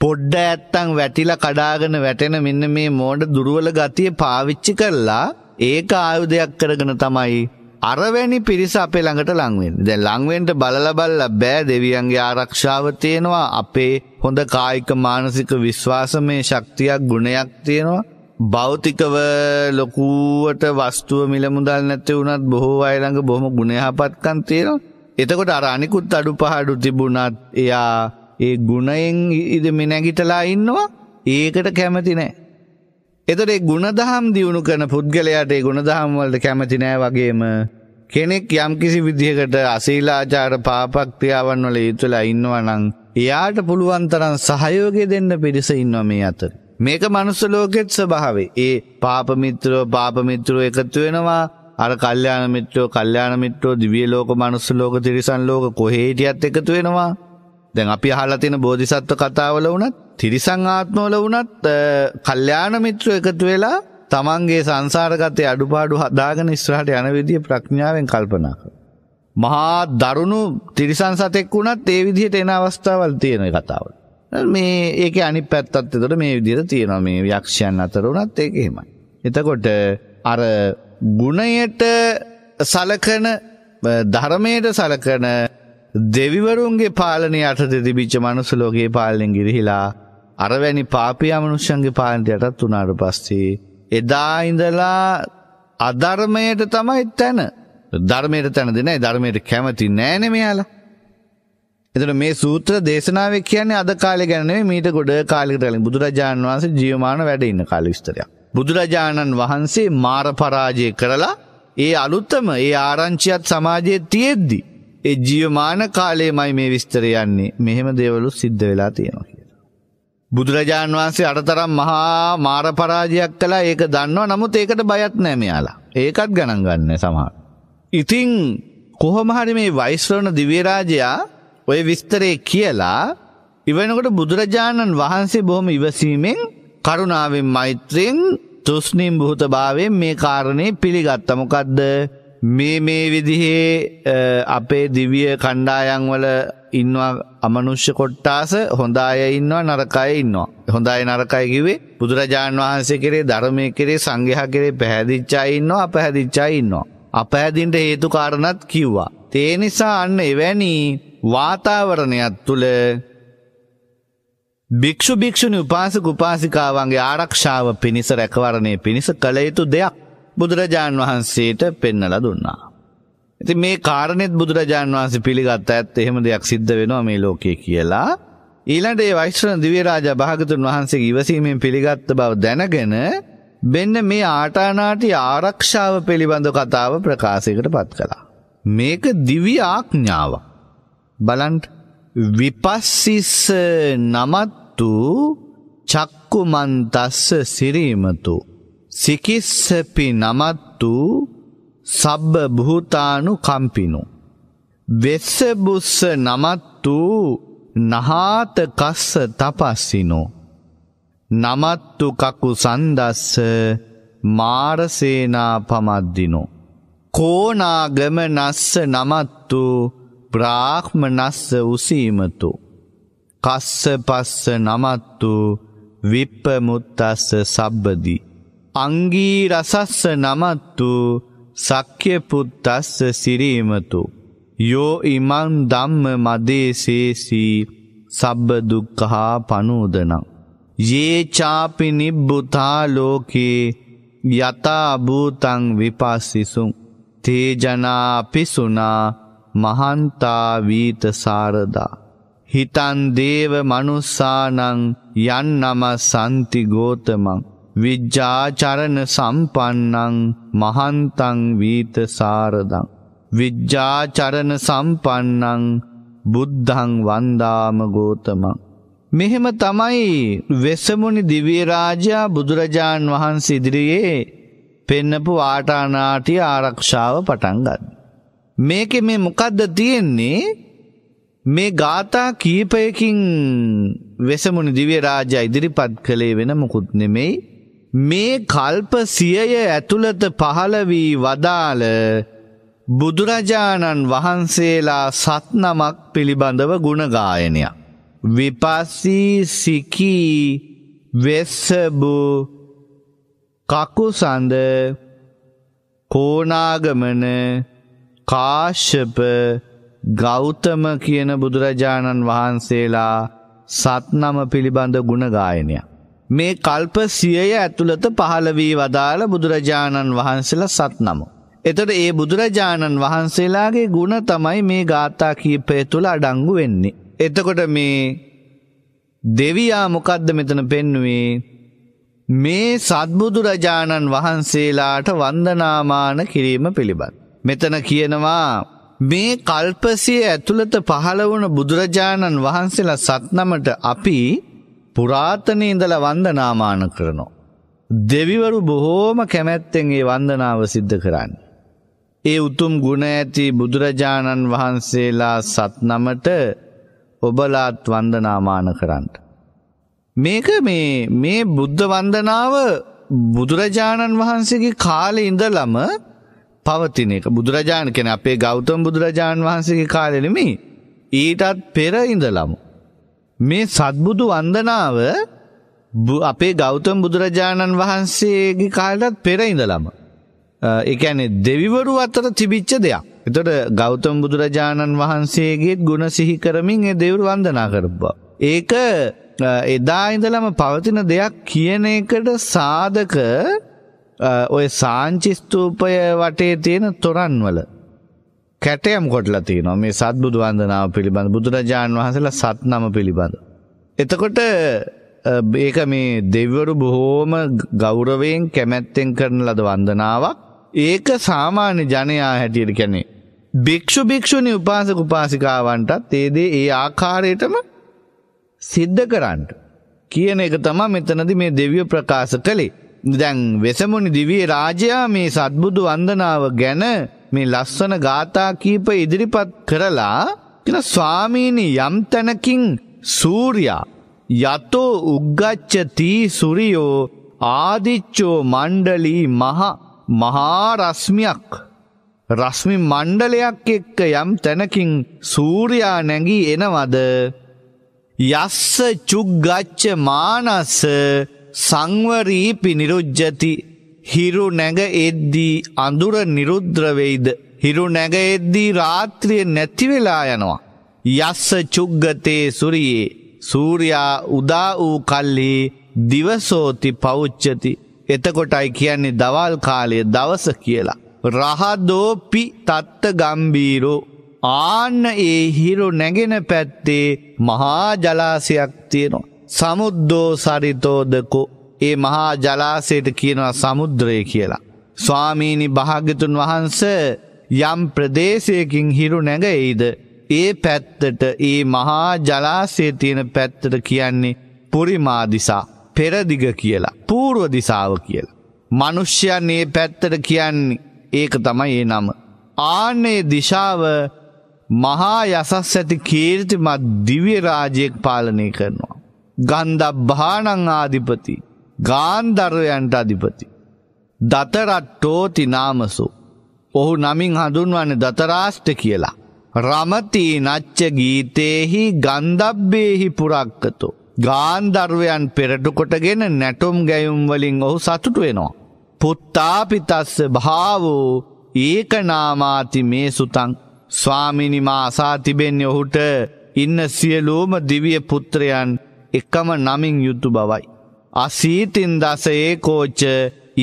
පොඩ්ඩ ඇත්තන් වැටිලා කඩාගෙන වැටෙන මෙන්න මේ මෝඩ දුර්වල ගතිය පාවිච්චි කරලා ඒක ආයුධයක් කරගෙන තමයි අරවැනි පිරිස අපේ ළඟට ලංවෙන් දැ ලංවෙන්ට බලලබල්ල බෑ දෙවියන්ගේ ආරක්ෂාව තියෙනවා අපේ හොඳ කායික මානසික විශ්වාසමය ශක්තියක් ගුණයක් තියෙනවා භෞතිකව ලොකුවට වස්තුව මිලමුදල් නැති වුණත් බොහෝ අයළඟ බොහොම ගුණයහපත්කන් තියෙනවා එතකොට අර අනිකුත් අඩු පහඩු තිබුණත් එයා ඒ ගුණයෙන් ඉද මිනැගිටලා ඉන්නවා ඒකට කැමති නෑ එතොට ගුණදහම් දියුණු කරන පුද්ගලයාට ගුණදහම් වලට කැමති නෑ වගේම කෙනෙක් යම් කිසි විදිහකට අසීලාචාර පාපක්තියාවන් වල යුතුලා ඉන්නවනං එයාට පුළුවන් තරම් සහයෝගය දෙන්න පිරිස ඉන්නවා මේ අතර. මේක මනුස්ස ලෝකෙත් ස්වභාවේ. ඒ පාපමිත්‍රෝ පාපමිත්‍රෝ එකතු වෙනවා අර කල්්‍යාන මිත්‍රෝ කල්්‍යාන මිත්‍රෝ දිවිය ලෝක මනුස්ස ලෝක තිරිසන් ලෝක කොහේටියත් එකතු වෙනවා. දැන් අපි අහලා තියෙන බෝධිසත්ව කතාවල වුණත් තිරිසං ආත්මවල වුණත් කල්යාණ මිත්‍ර එකතු වෙලා තමන්ගේ සංසාරගතේ අඩුපාඩු හදාගෙන ඉස්සරහට යන විදිය ප්‍රඥාවෙන් කල්පනා කරනවා. මහා දරුණු තිරිසන් සතෙක් වුණත් ඒ විදිහට එන අවස්ථාවල් තියෙන කතාවල. මේ ඒකේ අනිත් පැත්තත් එතකොට මේ විදිහට තියෙනවා මේ යක්ෂයන් අතර වුණත් ඒක එහෙමයි. එතකොට අර ගුණයට සලකන ධර්මයට සලකන දෙවිවරුන්ගේ පාලනය අතද තිබිච්ච මනුස්ස ලෝකයේ පාලනය ගිරිහිලා අරවැනි පාපියා මනුෂ්‍යන්ගේ පාලනයටත් උනාට පස්සේ එදා ඉඳලා අධර්මයට තමයි තැන. ධර්මයට තැන දෙන්නේ ධර්මයට කැමති නෑනේ මෙයාලා. එතන මේ සූත්‍ර දේශනාවේ කියන්නේ අද කාලේ ගැන නෙමෙයි මීට ගොඩ කාලයකට කලින් බුදුරජාණන් වහන්සේ ජීවමාන වැඩ ඉන්න කාල විස්තරයක්. බුදුරජාණන් වහන්සේ මාර පරාජය කරලා ඒ අලුතම ඒ ආරංචියත් සමාජයේ තියෙද්දි ඒ ජීවමාන කාලයමයි මේ විස්තර යන්නේ. මෙහෙම දේවලු සිද්ධ වෙලා තියෙනවා. බුදුරජාන් වහන්සේ අරතරම් මහා මාර පරාජයක් කළා ඒක දන්නවා නමුත් ඒකට බයත් නෑ මෙයාලා. ඒකත් ගණන් ගන්න සමහර. ඉතින් කොහොම හරි මේ වයිස්රණ දිව්‍ය රාජයා ওই විස්තරේ කියලා ඉවෙනකොට බුදුරජාණන් වහන්සේ බොහොම ඉවසීමෙන් කරුණාවෙන් මෛත්‍රියෙන් තුෂ්ණීම් භූතභාවයෙන් මේ කාරණේ පිළිගත්තා. මොකද්ද? මේ මේ විදිහේ අපේ දිවිය කණ්ඩායන් වල ඉන්නවා අමනුෂ්‍ය කොට්ටාස හොඳ අය ඉන්නවා නරක අය ඉන්නවා. හොඳ අය නරක අය කිව්වේ බුදුරජාන් වහන්සේ කෙරේ ධර්මයේ කෙරේ සංඝයා කෙරේ පැහැදිච්ච අය ඉන්නවා අපැහැදිච්ච අය ඉන්නවා. අපැහැදින්ට හේතු කාරණාත් කිව්වා. ඒ නිසා අන්න එවැනි වාතාවරණයක් තුල භික්ෂු භික්ෂුණී උපාසක උපාසිකාවන්ගේ ආරක්ෂාව පිණිස රැකවරණය පිණිස කළ යුතු දෙයක්. බුදුරජාන් වහන්සේට පෙන්නලා දුන්නා. ඉතින් මේ කාරණෙත් බුදුරජාන් වහන්සේ පිළිගත්ත ඇත්ත එහෙම දෙයක් සිද්ධ වෙනවා මේ ලෝකයේ කියලා. ඊළඟට ඒ වෛශ්‍රව දිව්‍ය රාජා භාගතුන් වහන්සේගේ ඉවසීමෙන් පිළිගත් බව දැනගෙන මෙන්න මේ ආටානාටි ආරක්ෂාව පිළිබඳ කතාව ප්‍රකාශයකට පත් කළා. මේක දිව්‍ය ආඥාවක්. බලන්න විපස්සිස නමත්තු චක්කුමන්තස්ස සිරීමතු සිකිස්සපි නමත්තු සබ්බ භූතානු කම්පිනු. වෙස්සබුස්ස නමත්තු නහාත කස්ස තපස්සිනු. නමත්තු කකු සන්දස්ස මාරසේනා පමද්දිනු. කෝනාගම නස්ස නමත්තු බ්‍රාහ්ම නස්ස උසීමතු. කස්ස පස්ස නමත්තු විප්පමුත්තස්ස සබ්බදී. අංගී රසස්ස නමත්තු සක්‍ය පුත්තස්ස සිරීමතු. යෝ ඉමං ධම්ම මදේසේසී සබ්බ දුක්කහා පනූදනම්. ඒ චාපි නිබ්බුතා ලෝකේ යථභූතං විපස්සිසුම් තේජනා පිසුනා මහන්තා වීත සාරදා. හිතන් දේව මනුස්සානං යන්නම සන්ති ගෝතමං. විජ්ජාචරණ සම්පන්නං මහන්තං වීත සාරදං. විජ්ජාචරණ සම්පන්නං බුද්ධං වන්දාම ගෝතමං. මෙහෙම තමයි වෙසමුනි දිවරාජා බුදුරජාණන් වහන්ස ඉදිරියේ පෙන්නපු ආටානාටිය ආරක්ෂාව පටන්ගත්. මේක මේ මොකක්ද තියෙන්නේ මේ ගාථා කීපයකින් වෙසමුනි දිවරාජා ඉදිරිපත් කළේ වෙන මොකුත් නෙමෙයි මේ කල්ප සියය ඇතුළත පහළවී වදාළ බුදුරජාණන් වහන්සේලා සත්නමක් පිළිබඳව ගුණගායනයක්. විපස්සී සිකී වෙස්සබු කකුසඳ කෝනාගමන කාශ්‍යප ගෞතම කියන බුදුරජාණන් වහන්සේලා සත්නම පිළිබඳ ගුණගායනයක්. මේ කල්ප සියය ඇතුළත පහළවී වදාළ බුදුරජාණන් වහන්සේලා සත් නමු. එතට ඒ බුදුරජාණන් වහන්සේලාගේ ගුණ තමයි මේ ගාථා කීපය තුළ අඩංගු වෙන්නේ. එතකොට මේ දෙවයා මොකද්ද මෙතන පෙන්නුවේ මේ සත්බුදුරජාණන් වහන්සේලාට වන්දනාමාන කිරීම පිළිබඳ. මෙතන කියනවා මේ කල්පසිය ඇතුළත පහළ වුණ බුදුරජාණන් වහන්සේලා සත්නමට අපි පුරාතනය ඉඳලා වන්දනාමාන කරනවා. දෙවිවරු බොහෝම කැමැත්තෙන් ඒ වන්දනාව සිද්ධ කරන්න. ඒ උතුම් ගුණ ඇති බුදුරජාණන් වහන්සේලා සත්නමට ඔබලාත් වන්දනාමාන කරන්න. මේක මේ මේ බුද්ධ වන්දනාව බුදුරජාණන් වහන්සේගේ කාලෙ ඉඳලම පවතින එක බුදුරජාණන් කෙන අපේ ගෞතම බුදුරජාණන් වහන්සේගේ කාලෙ නෙමෙයි ඊටත් පෙර ඉඳලම මේ සත්බුදු වන්දනාව අපේ ගෞතම බුදුරජාණන් වහන්සේගේ කාලටත් පෙර ඉඳලම. ඒ කියන්නේ දෙවිවරු අතර තිබිච්ච දෙයක්. එතකොට ගෞතම බුදුරජාණන් වහන්සේගේ ගුණ සිහි කරමින් ඒ දෙවිවරු වන්දනා කරපුවා. ඒක එදා ඉඳලම පවතින දෙයක් කියන එකට සාධක ඔය සාංචි ස්තූපය වටේ තියෙන තොරන්වල කැටයම් කොටලා තියෙනවා මේ සත්බුදු වන්දනාව පිළිබඳ බුදුරජාණන් වහන්සේලා සත් නම පිළිබඳ. එතකොට ඒක මේ දෙවිවරු බොහෝම ගෞරවයෙන් කැමැත්තෙන් කරන ලද වන්දනාවක්. ඒක සාමාන්‍ය ජනයා හැටියට කියන්නේ භික්ෂු භික්ෂුණි උපාසක උපාසිකාවන්ටත් ඒ දේ ඒ ආකාරයටම සිද්ධ කරන්න කියන එක තමයි මෙතනදී මේ දෙවිය ප්‍රකාශ කළේ. දැන් වෙසමුනි දිව්‍ය රාජයා මේ සත්බුදු වන්දනාව ගැන මේ ලස්සන ගාථා කීප ඉදිරිපත් කරලා කියන ස්වාමීනි යම් තැනකින් සූර්යා යතෝ උග්ගච්ඡති සුරියෝ ආදිච්චෝ මණ්ඩලී මහා මහා රශ්මියක් රශ්මි මණ්ඩලයක් එක්ක යම් තැනකින් සූර්යා නැගී එනවද යස්ස චුග්ගච්ඡ මානස සංවරීපි නිරුජ්ජති හිරු නැග එද්දී අඳුර නිරුද්‍රවෙයිද. හිරු නැග එද්දී රාත්‍රිය නැතිවෙලා යනවා. යස්ස චුග්ගතේ සුරියේ සූරයා උදා වූ කල්ලි දිවසෝති පෞච්චති එතකොටයි කියන්නේ දවල් කාලය දවස කියලා. රහදෝපි තත්ත ගම්බීරෝ ආන්න ඒ හිරු නැගෙන පැත්තේ මහා ජලාසයක් තියෙනවා. සමුද්දෝ සරිතෝදකෝ ඒ මහා ජලාසයට කියනවා සමුද්‍රය කියලා. ස්වාමීනි භාග්‍යතුන් වහන්ස යම් ප්‍රදේශයකින් හිරු නැඟෙයිද ඒ පැත්තට ඒ මහා ජලාසය තියෙන පැත්තට කියන්නේ පුරිමාදිසා පෙරදිග කියලා පූර්ව දිසාව කියලා. මනුෂ්‍යයන් ඒ පැත්තට කියන්නේ ඒක තමයි ඒ නම. ආනේ දිශාව මහා යසස් ඇති කීර්තිමත් දිව්‍ය රාජයෙක් පාලනය කරනවා. ගන්ධ භානං ආධිපති ගාන්ධර්වයන්ට අධිපති. දතරට්ටෝ තිනාමසු. ඔහු නමින් හඳුන්වන දතරාෂ්ට කියලා. රමතී නච්ච ගීතයෙහි ගන්ධබ්බේහි පුරක්කතු. ගාන්ධර්වයන් පෙරටුකොටගෙන නැටුම් ගැයුම්වලින් ඔහු සතුටු වෙනවා. පුත්තාපිතස්ස භාවෝ ඒකනාමාති මේ සුතන් ස්වාමිනිමා අසා තිබෙන්නේ ඔහුට ඉන්න සියලූම දිවිය පුත්‍රයන් එකම නමින් යුතු බවයි. අසීතින්දසයේ කෝච්ච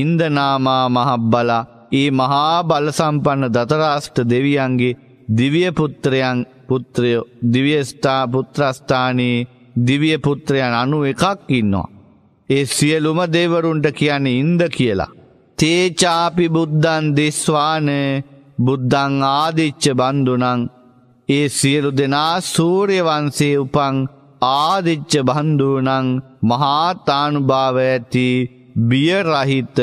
ඉන්දනාමා මහබ්බලා ඒ මහා බලසම්පන්න දතරාෂ්ට දෙවියන්ගේ දිවිය පුත්‍රයන් පුත්‍රයෝ දිවියස්ථා පුත්‍රස්ථානයේ දිවිය පුත්‍රයන් අනු එකක් ඉන්නවා. ඒ සියලුම දෙවරුන්ට කියන්නේ ඉන්ද කියලා. තේචාපි බුද්ධන් දිස්වාන බුද්ධං ආදිච්ච බන්දුනං ඒ සියලු දෙනා සූර්ය වංශයේ උපන් ආදිච්ච බන්ධූනං මහාතානුභාව ඇති බියරහිත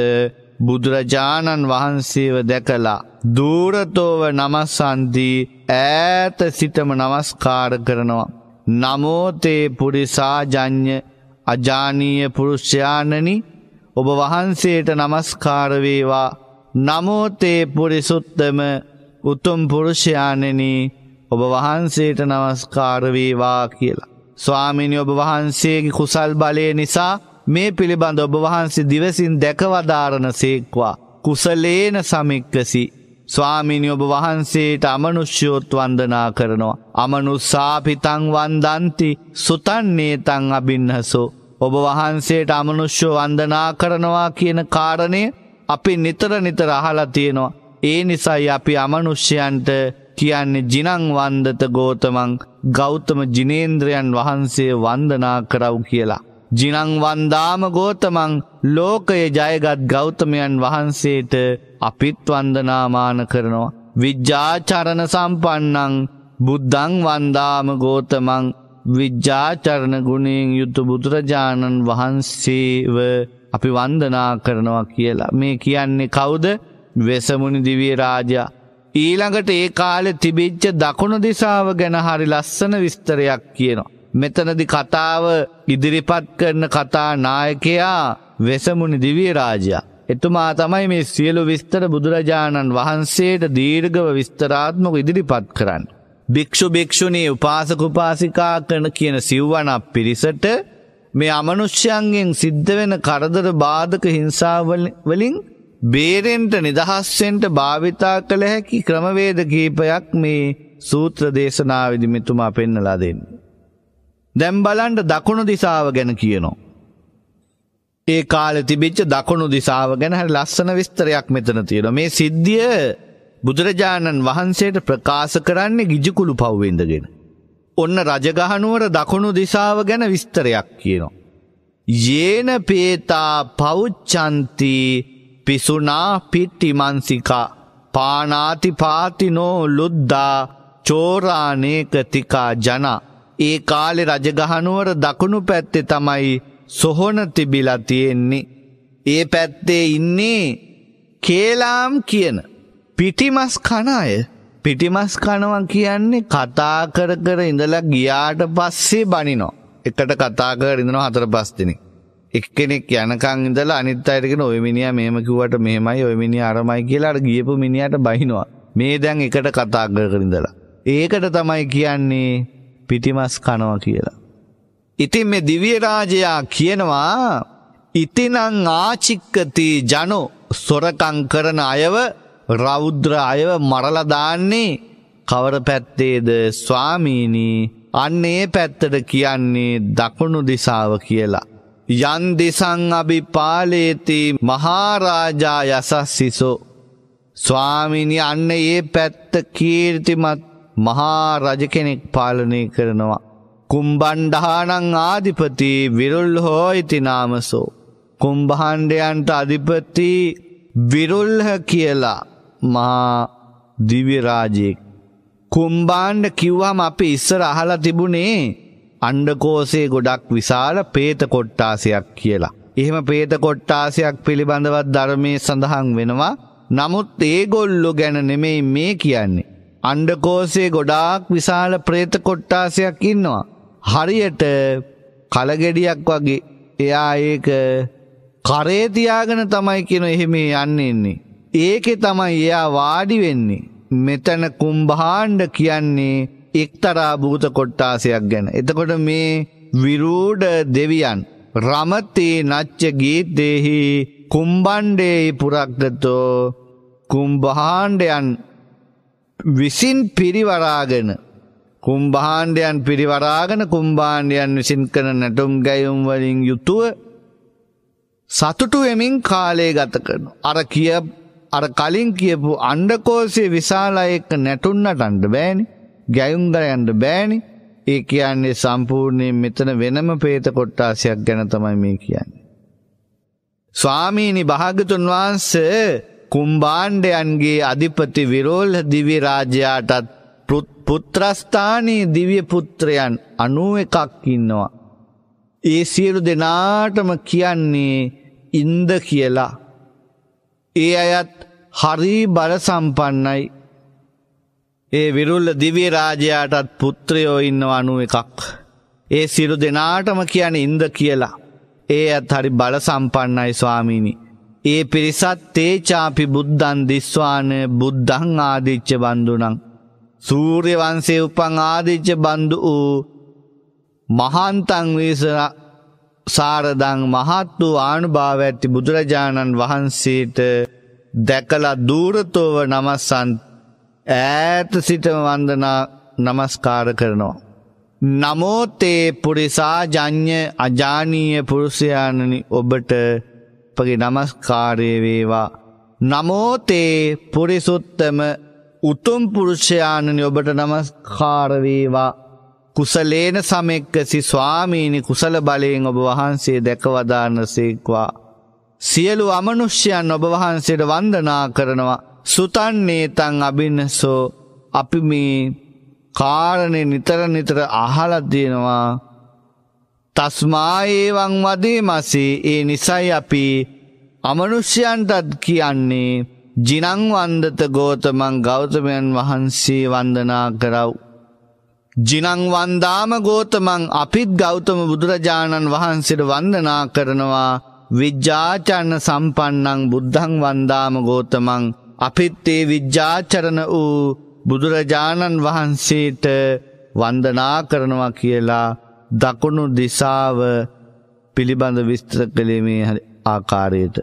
බුදුරජාණන් වහන්සේව දැකලා දූරතෝව නමස්සන්දී ඈත සිතම නමස්කාර කරනවා. නමෝතේ පුරිසා ජඥ අජානීය පුරුෂ්‍යානනි ඔබ වහන්සේට නමස්කාරවේවා නමෝතේ පුරිසුත්තම උතුම් පුරුෂයානනී ඔබ වහන්සේට නමස්කාරවේවා කියලා. ස්වාමිනි ඔබ වහන්සේගේ කුසල් බලය නිසා මේ පිළිබඳ ඔබ වහන්සේ දිවසින් දැකවදාරණ සේක්වා. කුසලේන සමික්කසි. ස්වාමිනි ඔබ වහන්සේට අමනුෂ්‍යෝත් වන්දනා කරනවා. අමනුස්සාපිතං වන්දන්ති සුතන්නේතං අබින්නසෝ. ඔබ වහන්සේට අමනුෂ්‍යෝ වන්දනා කරනවා කියන කාරණය අපි නිතර නිතර අහලා තියෙනවා. ඒ නිසයි අපි අමනුෂ්‍යයන්ට කියන්නේ ජිනං වන්දත ගෝතමං ගෞතම ජිනේන්ද්‍රයන් වහන්සේ වන්දනා කරව් කියලා. ජිනං වන්දාම ගෝතමං ලෝකය ජයගත් ගෞතමයන් වහන්සේට අපිත් වන්දනාමාන කරනවා. විජ්ජාචරණ සම්පන්නං බුද්ධං වන්දාම ගෝතමං විජ්ජාචරණ ගුණයෙන් යුතු බුදුරජාණන් වහන්සේව අපි වන්දනා කරනවා කියලා. මේ කියන්නේ කවුද? වෙසමුණි දිවිය රාජා ඊළඟට ඒ කාලෙ තිබිච්ච දකුණු දිසාව ගැන හරි ලස්සන විස්තරයක් කියනවා. මෙතනදි කතාව ඉදිරිපත් කරන කතා නායකයා වෙසමුණි දිවිය රාජයා. එතුමා තමයි මේ සියලු විස්තර බුදුරජාණන් වහන්සේට දීර්ඝව විස්තරාත්මක ඉදිරිපත් කරන්න. භික්‍ෂු භික්‍ෂුණී උපාසක උපාසිකා කරන කියන සිව්වනක් පිරිසට මේ අමනුෂ්‍යයන්ගෙන් සිද්ධ වෙන කරදර බාධක හිංසාවලින් බේරෙන්ට නිදහස්සෙන්ට භාවිතා කළ හැකි ක්‍රමවේද කීපයක් මේ සූත්‍ර දේශනාවදි මෙතුමා පෙන්නලා දෙන්න. දැම් බලන්ට දකුණු දිසාව ගැන කියනවා. ඒ කාල තිබිච්ච දකුණු දිසාව ගැන හරි ලස්සන විස්තරයක් මෙතන තියෙන මේ සිද්ධිය බුදුරජාණන් වහන්සේට ප්‍රකාශ කරන්නේ ගිජිකුළු පව්වෙන්දගෙන. ඔන්න රජගහනුවර දකුණු දිසාව ගැන විස්තරයක් කියනවා. යේන පේතා පෞච්චන්තිී පිසුනා පිට්ටිමන්සිකා පානාතිපාතිනෝ ලුද්දා චෝරානේකතිකා ජනා. ඒ කාලෙ රජගහනුවර දකුණු පැත්තෙ තමයි සොහොන තිබිලා තියෙන්නේ. ඒ පැත්තේ ඉන්නේ කේලාම් කියන පිටිමස් කන අය. පිටිමස් කනවා කියන්නේ කතා කර කර ඉඳලා ගියාට පස්සේ බනිනෝ. එකට කතා කර ඉඳනවා හතර පස් දෙනෙක්. එක්කෙනෙක් යනකන් ඉඳලා අනිත් අයට කියන ඔය මිනිහා මෙහෙම කිව්වට මෙහෙමයි ඔය මිනිහා අරමයි කියලා අර ගියපු මිනිහාට බහිනවා. මේ දැන් එකට කතා කරගෙන ඉඳලා. ඒකට තමයි කියන්නේ පිටිමස් කනවා කියලා. ඉතින් මේ දිව්‍ය රාජයා කියනවා ඉතිනං ආචික්කති ජනෝ සොරකං කරන අයව රෞද්‍ර අයව මරලා දාන්නේ කවර පැත්තේද ස්වාමීනි අන්න ඒ පැත්තට කියන්නේ දකුණු දිසාව කියලා. යන් දෙසං අභි පාලේති මහාරාජා යසස්සිසෝ ස්වාමිනි අන්න ඒ පැත්ත කීර්තිමත් මහා රජ කෙනෙක් පාලනය කරනවා. කුම්බණ්ඩහානං ආධිපති විරුල් හෝයිති නාමසෝ. කුම්භහන්ඩයන්ට අධිපති විරුල්හ කියලා මා දිවිරාජයෙක්. කුම්බාණ්ඩ කිව්වම අපි ඉස්සර අහලා තිබුණේ අණ්ඩකෝසේ ගොඩක් විශාල ප්‍රේත කොට්ටාසයක් කියලා. එහෙම ප්‍රේත කොට්ටාසයක් පිළිබඳවත් ධර්මයේ සඳහන් වෙනවා. නමුත් ඒගොල්ලෝ ගැන නෙමෙයි මේ කියන්නේ. අණ්ඩකෝසේ ගොඩාක් විශාල ප්‍රේත කොට්ටාසයක් ඉන්නවා. හරියට කලගෙඩියක් වගේ එයා ඒක කරේ තියාගෙන තමයි කියන එහෙම යන්නේ ඉන්නේ. ඒකේ තමයි එයා වාඩි වෙන්නේ. මෙතන කුම්භාණ්ඩ කියන්නේ එක්තරා භූත කොට්ටාසයක් ගැන. එතකොට මේ විරූඩ දෙවියන් රමතේ නච්ච ගීතේහි කුම්බණ්ඩේ පුරක්දතෝ කුම්භාණ්ඩයන් විසින් පිරිවරාගෙන කුම්භාණ්ඩයන් පිරිවරාගෙන කුම්භාණ්ඩයන් විසින් කරන නැටුම් ගැයුම් වලින් යුතුව සතුටු වෙමින් කාලය ගත කරනවා. අර කිය අර කලින් කියපු අණ්ඩකෝෂයේ විශාලයක නැටුම් නටන්න බෑනේ. ගැයුම්ගරයන්ට බෑනි ඒ කියන්නේ සම්පූර්ණයෙන් මෙතන වෙනම ප්‍රේත කොට්ටාසයක් ගැන තමයි මේ කියන්නේ. ස්වාමීනි භාගතුන් වහන්ස කුම්බාණ්ඩයන්ගේ අධිපති විරෝල් දිවිරාජයාටත් පුත්‍රස්ථානයේ දිවිය පුත්‍රයන් අනුව එකක් ඉන්නවා. ඒ සියලු දෙනාටම කියන්නේ ඉන්ද කියලා. ඒ අයත් හරි බල සම්පන්නයි ඒ විරුල්ල දිවිය රාජයාටත් පුත්‍රයෝ ඉන්නව අනු එකක්. ඒ සිරු දෙනාටම කියන ඉන්ද කියලා. ඒ අත් හරි බල සම්පන්නයි ස්වාමීණි. ඒ පිරිසත් තේචාපි බුද්ධන් දිස්වාන බුද්ධං ආදිච්ච බන්දුනං. සූර්ය වන්සේ උපන් ආදිච්ච බන්දු වූ මහන්තං වීසර සාරදං මහත් වූ ආනුභාව ඇති බුදුරජාණන් වහන්සේට දැකලා දූරතෝව නමස්සන්ත ඈත සිට වන්දනා නමස්කාර කරනවා. නමෝතේ පුරිසා ජඥ අජානීය පුරුෂයාණනි ඔබට අපගේ නමස්කාරය වේවා. නමෝතේ පුරිසුත්තම උතුම් පුරුෂයාණනි ඔබට නමස්කාර වේවා. කුසලේන සමෙක්කසි ස්වාමීනි කුසල බලයෙන් ඔබ වහන්සේ දැකවදාන්නසේක්වා. සියලු අමනුෂ්‍යයන් ඔබ වහන්සේට වන්දනා කරනවා. සුතන්නේතං අභින්නසෝ අපි මේ කාරණය නිතර නිතර අහලත්දයෙනවා තස්මාඒවන් වදේ මසේ ඒ නිසයි අපි අමනුෂ්‍යයන්ටත් කියන්නේ ජිනංවන්දත ගෝතමන් ගෞතමයන් වහන්සේ වන්දනා කරව්. ජිනංවන්දාම ගෝතමන් අපිත් ගෞතම බුදුරජාණන් වහන්සට වන්දනා කරනවා විජ්ජාචන්න සම්පන්නං බුද්ධං වන්දාම ගෝතමන් අපිත් ඒ විජ්ජාචරණ වූ බුදුරජාණන් වහන්සේට වන්දනා කරනවා කියලා දකුණු දිසාව පිළිබඳ විස්තර කළේ මේ ආකාරයට.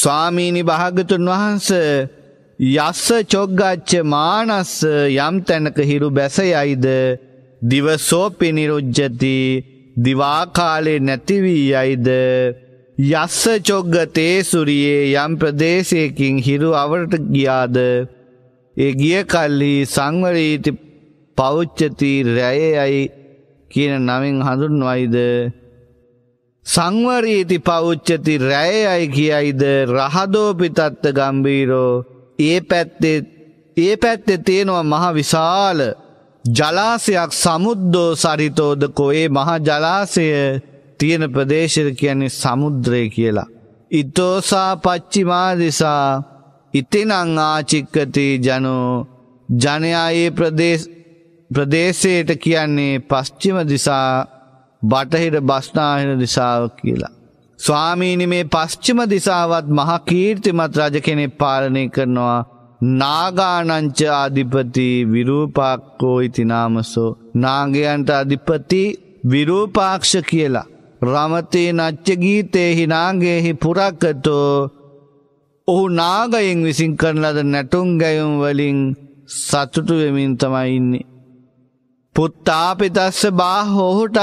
ස්වාමීනි භාගතුන් වහන්ස යස්ස චොග්ගච්ච මානස්ස යම් තැනක හිරු බැසයයිද දිවසෝපි නිරුජ්ජති දිවාකාලේ නැතිවී යයිද යස්ස චොග්ගතේ සුරියේ යම් ප්‍රදේශයකින් හිරු අවරට ගියාද ඒ ගිය කල්ලි සංවරීති පෞච්චති රැයයයි කියන නමින් හඳුන්වයිද සංවරීති පෞච්චති රැයයයි කියයිද රහදෝපිතත්ත ගම්බීරෝ ඒ පැත්තේ ඒ පැත්තේ තියෙනවා මහ විශාල ජලාසයක් සමුද්දෝ සරිතෝද කොයේ මහ ජලාසය තියෙන ප්‍රදේශයට කියන්නේ සමුද්‍රය කියලා. ඉතෝසා පච්චිමා දිසා ඉතිනං ආචික්කති ජනෝ ජනයායේ ප්‍රදේශයට කියන්නේ පශ්චිම දිසා බටහිර බස්නාහිර දිසාව කියලා. ස්වාමීනි මේ පශ්චිම දිසාවත් මහා කීර්තිමත් රජ කෙනෙක් පාලනය කරනවා නාගානංච අධිපති විරූපාක්කෝ ඉතිනාමසෝ නාගයන්ට අධිපති විරූපාක්ෂ කියලා. රමතී නච්ච ගීතයෙහි නාගයෙහි පුරක්කතෝ ඔහු නාගයෙන් විසින් කරන ලද නැටුම් ගැයුම් වලින් සතුටු වෙමින් තමයි ඉන්නේ. පුත්තාපිතස්ස බාහ ඔහුටත්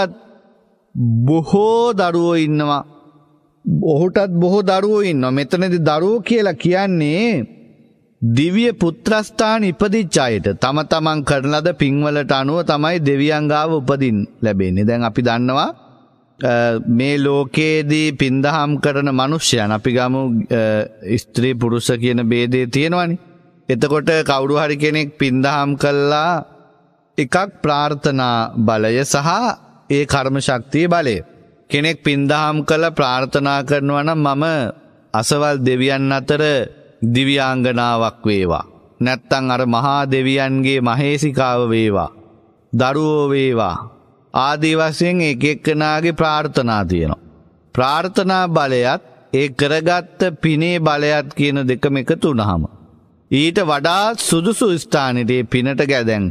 බොහෝ දරුවෝ ඉන්නවා. ඔහුටත් බොහෝ දරුවෝ ඉන්නවා. මෙතනදි දරුවෝ කියලා කියන්නේ දිව්‍ය පුත්‍රස්ථාන ඉපදිච්ච අයට තම තමන් කරන ලද පින්වලට අනුව තමයි දෙවියන් ගාව උපදින් ලැබෙන්නේ. දැන් අපි දන්නවා මේ ලෝකයේදී පින්දහම් කරන මනුෂ්‍යයන් අපි ගමු ස්ත්‍රී පුරුෂ කියන බේදේ තියෙනවනි. එතකොට කවුරු හරි කෙනෙක් පින්දහම් කල්ලා එකක් ප්‍රාර්ථනා බලය සහ ඒ කර්ම ශක්තිය බලය. කෙනෙක් පින්දහම් කළ ප්‍රාර්ථනා කරනවා නම් මම අසවල් දෙවියන් අතර දිව්‍යාංගනාවක් වේවා. නැත්තං අර මහා දෙවියන්ගේ මහේසිකාව වේවා. දරුවෝ වේවා ආදී වශයෙන් එක එක්කනාගේ ප්‍රාර්ථනා තියෙනවා. ප්‍රාර්ථනා බලයත් ඒ කරගත්ත පිනේ බලයත් කියන දෙකම එකතු වුනහම ඊට වඩා සුදුසු ස්ථානෙදී පිනට ගැදෙන්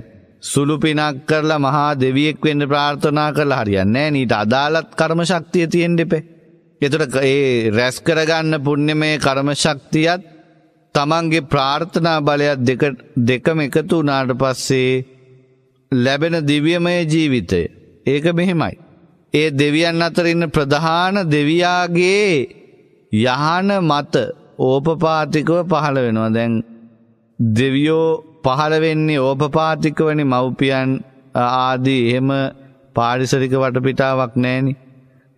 සුළු පිනක් කරලා මහා දෙවියෙක් වෙන්න ප්‍රාර්ථනා කරලා හරියන්නේ නැහැ නීට අදාළත් කර්ම ශක්තිය තියෙන්න දෙපේ. ඒතර ඒ රැස් කරගන්න පුණ්‍යමය කර්ම ශක්තියත් තමන්ගේ ප්‍රාර්ථනා බලයත් දෙක දෙකම එකතු වුණාට පස්සේ ලැබෙන දිව්‍යමය ජීවිතය ඒක මෙහෙමයි. ඒ දෙවියන් අතර ඉන්න ප්‍රධාන දෙවියාගේ යහන මත ඕපපාතිකව පහළ වෙනවා දැන් දෙවියෝ පහළ වෙන්නේ ඕපපාතිකවනි මව්පියන් ආදී එහෙම පාරිසරික වටපිටාවක් නැහෙනි.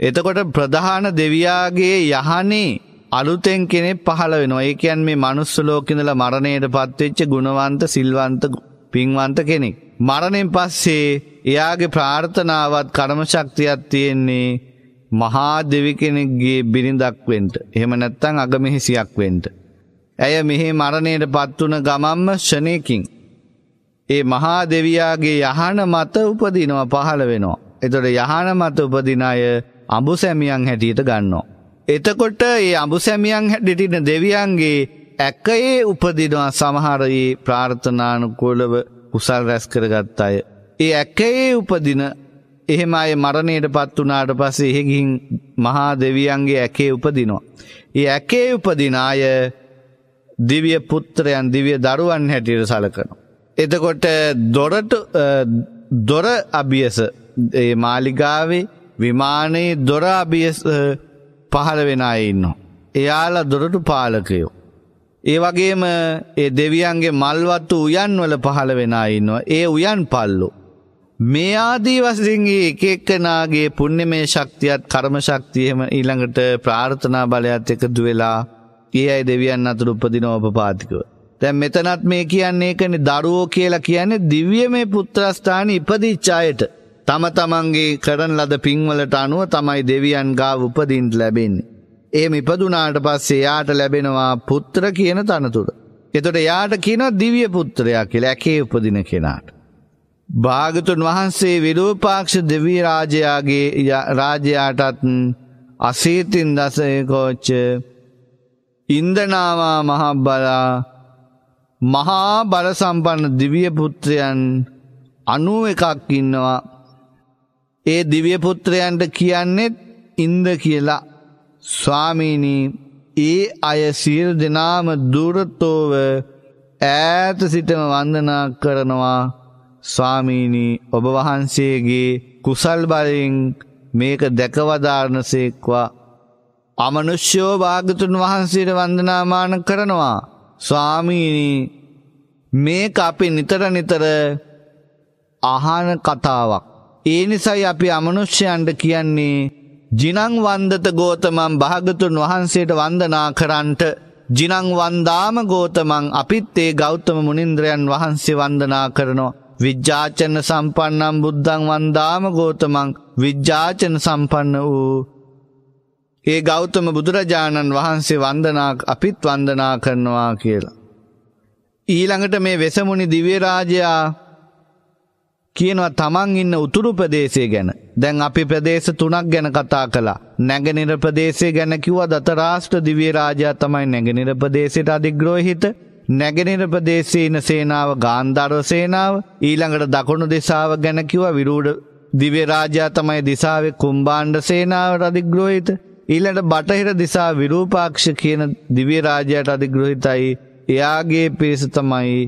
එතකොට ප්‍රධාන දෙවියාගේ යහනේ අලුතෙන් කෙනෙක් පහළ වෙනවා. ඒ කියන්නේ මේ manuss ලෝකේ ඉඳලා මරණයට පත්වෙච්ච ගුණවන්ත, සිල්වන්ත, පින්වන්ත කෙනෙක්. මරණයෙන් පස්සේ එයාගේ ප්‍රාර්ථනාවත් කර්මශක්තියක් තියෙන්නේ මහා දෙවි කෙනෙක්ගේ බිරිඳක් වෙන්ට. එහෙම නැත්තං අගමෙහිසියක් වෙන්ට. ඇය මෙහි මරණයට පත්වන ගමම්ම ෂණයකින්. ඒ මහා දෙවියාගේ යහන මත උපදිනවා පහළ වෙනවා. එතොට යහන මත උපදින අය අඹු සැමියන් හැටියට ගන්නවා. එතකොට ඒ අඹු සැමියන් හැටිටින දෙවියන්ගේ ඇකයේ උපදිනවා සමහරයේ ප්‍රාර්ථනානුකූලව කුසල් රැස් කරගත් අය. ඒ ඇකයේ උපදින එහෙම අය මරණයට පත් වුණාට පස්සේ එහෙගින් මහා දෙවියන්ගේ ඇකේ උපදිනවා. ඒ ඇකේ උපදින අය දිව්‍ය පුත්‍රයන් දිව්‍ය දරුවන් හැටියට සලකනවා. එතකොට දොරට දොර අභියස ඒ මාලිගාවේ විමානයේ දොර අභියස පහළ වෙන අය ඉන්නවා. එයාලා දොරටු පාලකයෝ. ඒ වගේම ඒ දෙවියන්ගේ මල්වත්තු උයන්වල පහළ වෙන අය ඉන්නවා. ඒ උයන් පල්ලු. මේ ආදී වශයෙන්ගේ එක එක්කනාගේ පුණ්‍යමය ශක්තියත් කර්ම ශක්තිය එහෙම ඊළඟට ප්‍රාර්ථනා බලයත් එකතු වෙලා ඒ අය දෙවියන් අතර උපදින උපපාතිකව. දැන් මෙතනත් මේ කියන්නේ ඒකනේ දරුවෝ කියලා කියන්නේ දිව්‍යමය පුත්‍රස්ථාන ඉපදිච්ච අයට තම තමන්ගේ කරන ලද පින්වලට අනුව තමයි දෙවියන් ගාව උපදින්න ලැබෙන්නේ. ඒ මිපදුනාට පස්සේ යාට ලැබෙනවා පුත්‍ර කියන තනතුර. එතොට යාට කියන දිවිය පුත්‍රයා කියලා ඇකේ උපදින කෙනාට. භාගතුන් වහන්සේ විරූපාක්ෂ දෙවී රාජයාගේ රාජයාටත් අසීතින් දසයකෝච්ච ඉන්දනාවා මහබලා මහා බලසම්පන්න දිවිය පුත්‍රයන් අනුව එකක් ඉන්නවා ඒ දිවිය පුත්‍රයන්ට කියන්නෙත් ඉන්ද කියලා ස්වාමීනී ඒ අය සියල් දෙනාම දුරතෝව ඈත සිටම වන්දනා කරනවා ස්වාමීනී ඔබ වහන්සේගේ කුසල් බලයෙන් මේක දැකවදාරණසේක්වා අමනුෂ්‍යෝ භාගතුන් වහන්සේට වන්දනාමාන කරනවා ස්වාමීනී මේක අපි නිතර නිතර අහන කතාවක් ඒ නිසයි අපි අමනුෂ්‍යයන්ට කියන්නේ ජිනංවන්දත ගෝතමන් භාගතුන් වහන්සේට වන්දනා කරන්ට ජිනංවන්දාම ගෝතමන් අපිත් ඒ ගෞතම මුනින්ද්‍රයන් වහන්සේ වන්දනා කරනවා. විද්‍යාචන සම්පන්නම් බුද්ධං වන්දාම ගෝතමං විද්‍යාචන සම්පන්න වූ ඒ ගෞතම බුදුරජාණන් වහන්සේ වන්දනා අපිත් වන්දනා කරනවා කියලා. ඊළඟට මේ වෙසමුනි දිවරාජයා කියනවා තමන් ඉන්න උතුරු ප්‍රදේශය ගැන. දැන් අපි ප්‍රදේශ තුනක් ගැන කතා කළා. නැගෙනහිර ප්‍රදේශය ගැන කිව්වා දත රාෂ්ට්‍ර දිව්‍ය රාජයා තමයි නැගෙනහිර ප්‍රදේශයට අධිග්‍රෝහිත. නැගෙනහිර ප්‍රදේශයේ ඉන සේනාව ගාන්ධාර සේනාව ඊළඟට දකුණු දිශාව ගැන කිව්වා විරූඩ දිව්‍ය රාජයා තමයි දිසාවේ කුම්බාණ්ඩ සේනාවට අධිග්‍රෝහිත. ඊළඟ බටහිර දිසා විරූපාක්ෂ කියන දිව්‍ය රාජයට අධිග්‍රහිතයි එයාගේ පිරිස තමයි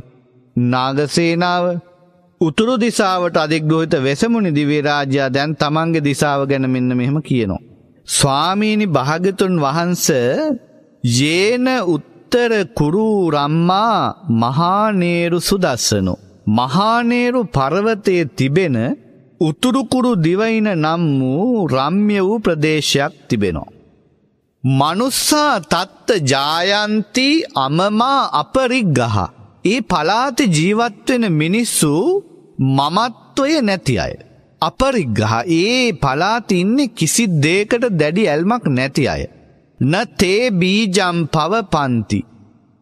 නාගසේනාව උතුරු දිසාවට අධිග්‍රහිත වෙසමුණි දිව්‍ය රාජ්‍යා දැන් තමන්ගේ දිසාව ගැන මෙන්න මෙහෙම කියනවා. ස්වාමීනි භාගතුන් වහන්ස යේන උත්තර කුරු රම්මා මහානේරු සුදස්සනු. මහානේරු පර්වතයේ තිබෙන උතුරු කුරු දිවයින නම් වූ රම්‍ය වූ ප්‍රදේශයක් තිබෙනවා. මනුස්සා තත්ත ජායන්ති අමමා අපරිග්ගහ ඒ පලාත ජීවත්වෙන මිනිස්සු මමත්වය නැති අය. අපරිග්ගහ ඒ පලාත ඉන්නේ කිසි දේකට දැඩි ඇල්මක් නැති අය. න තේ බීජම් පව පන්ති.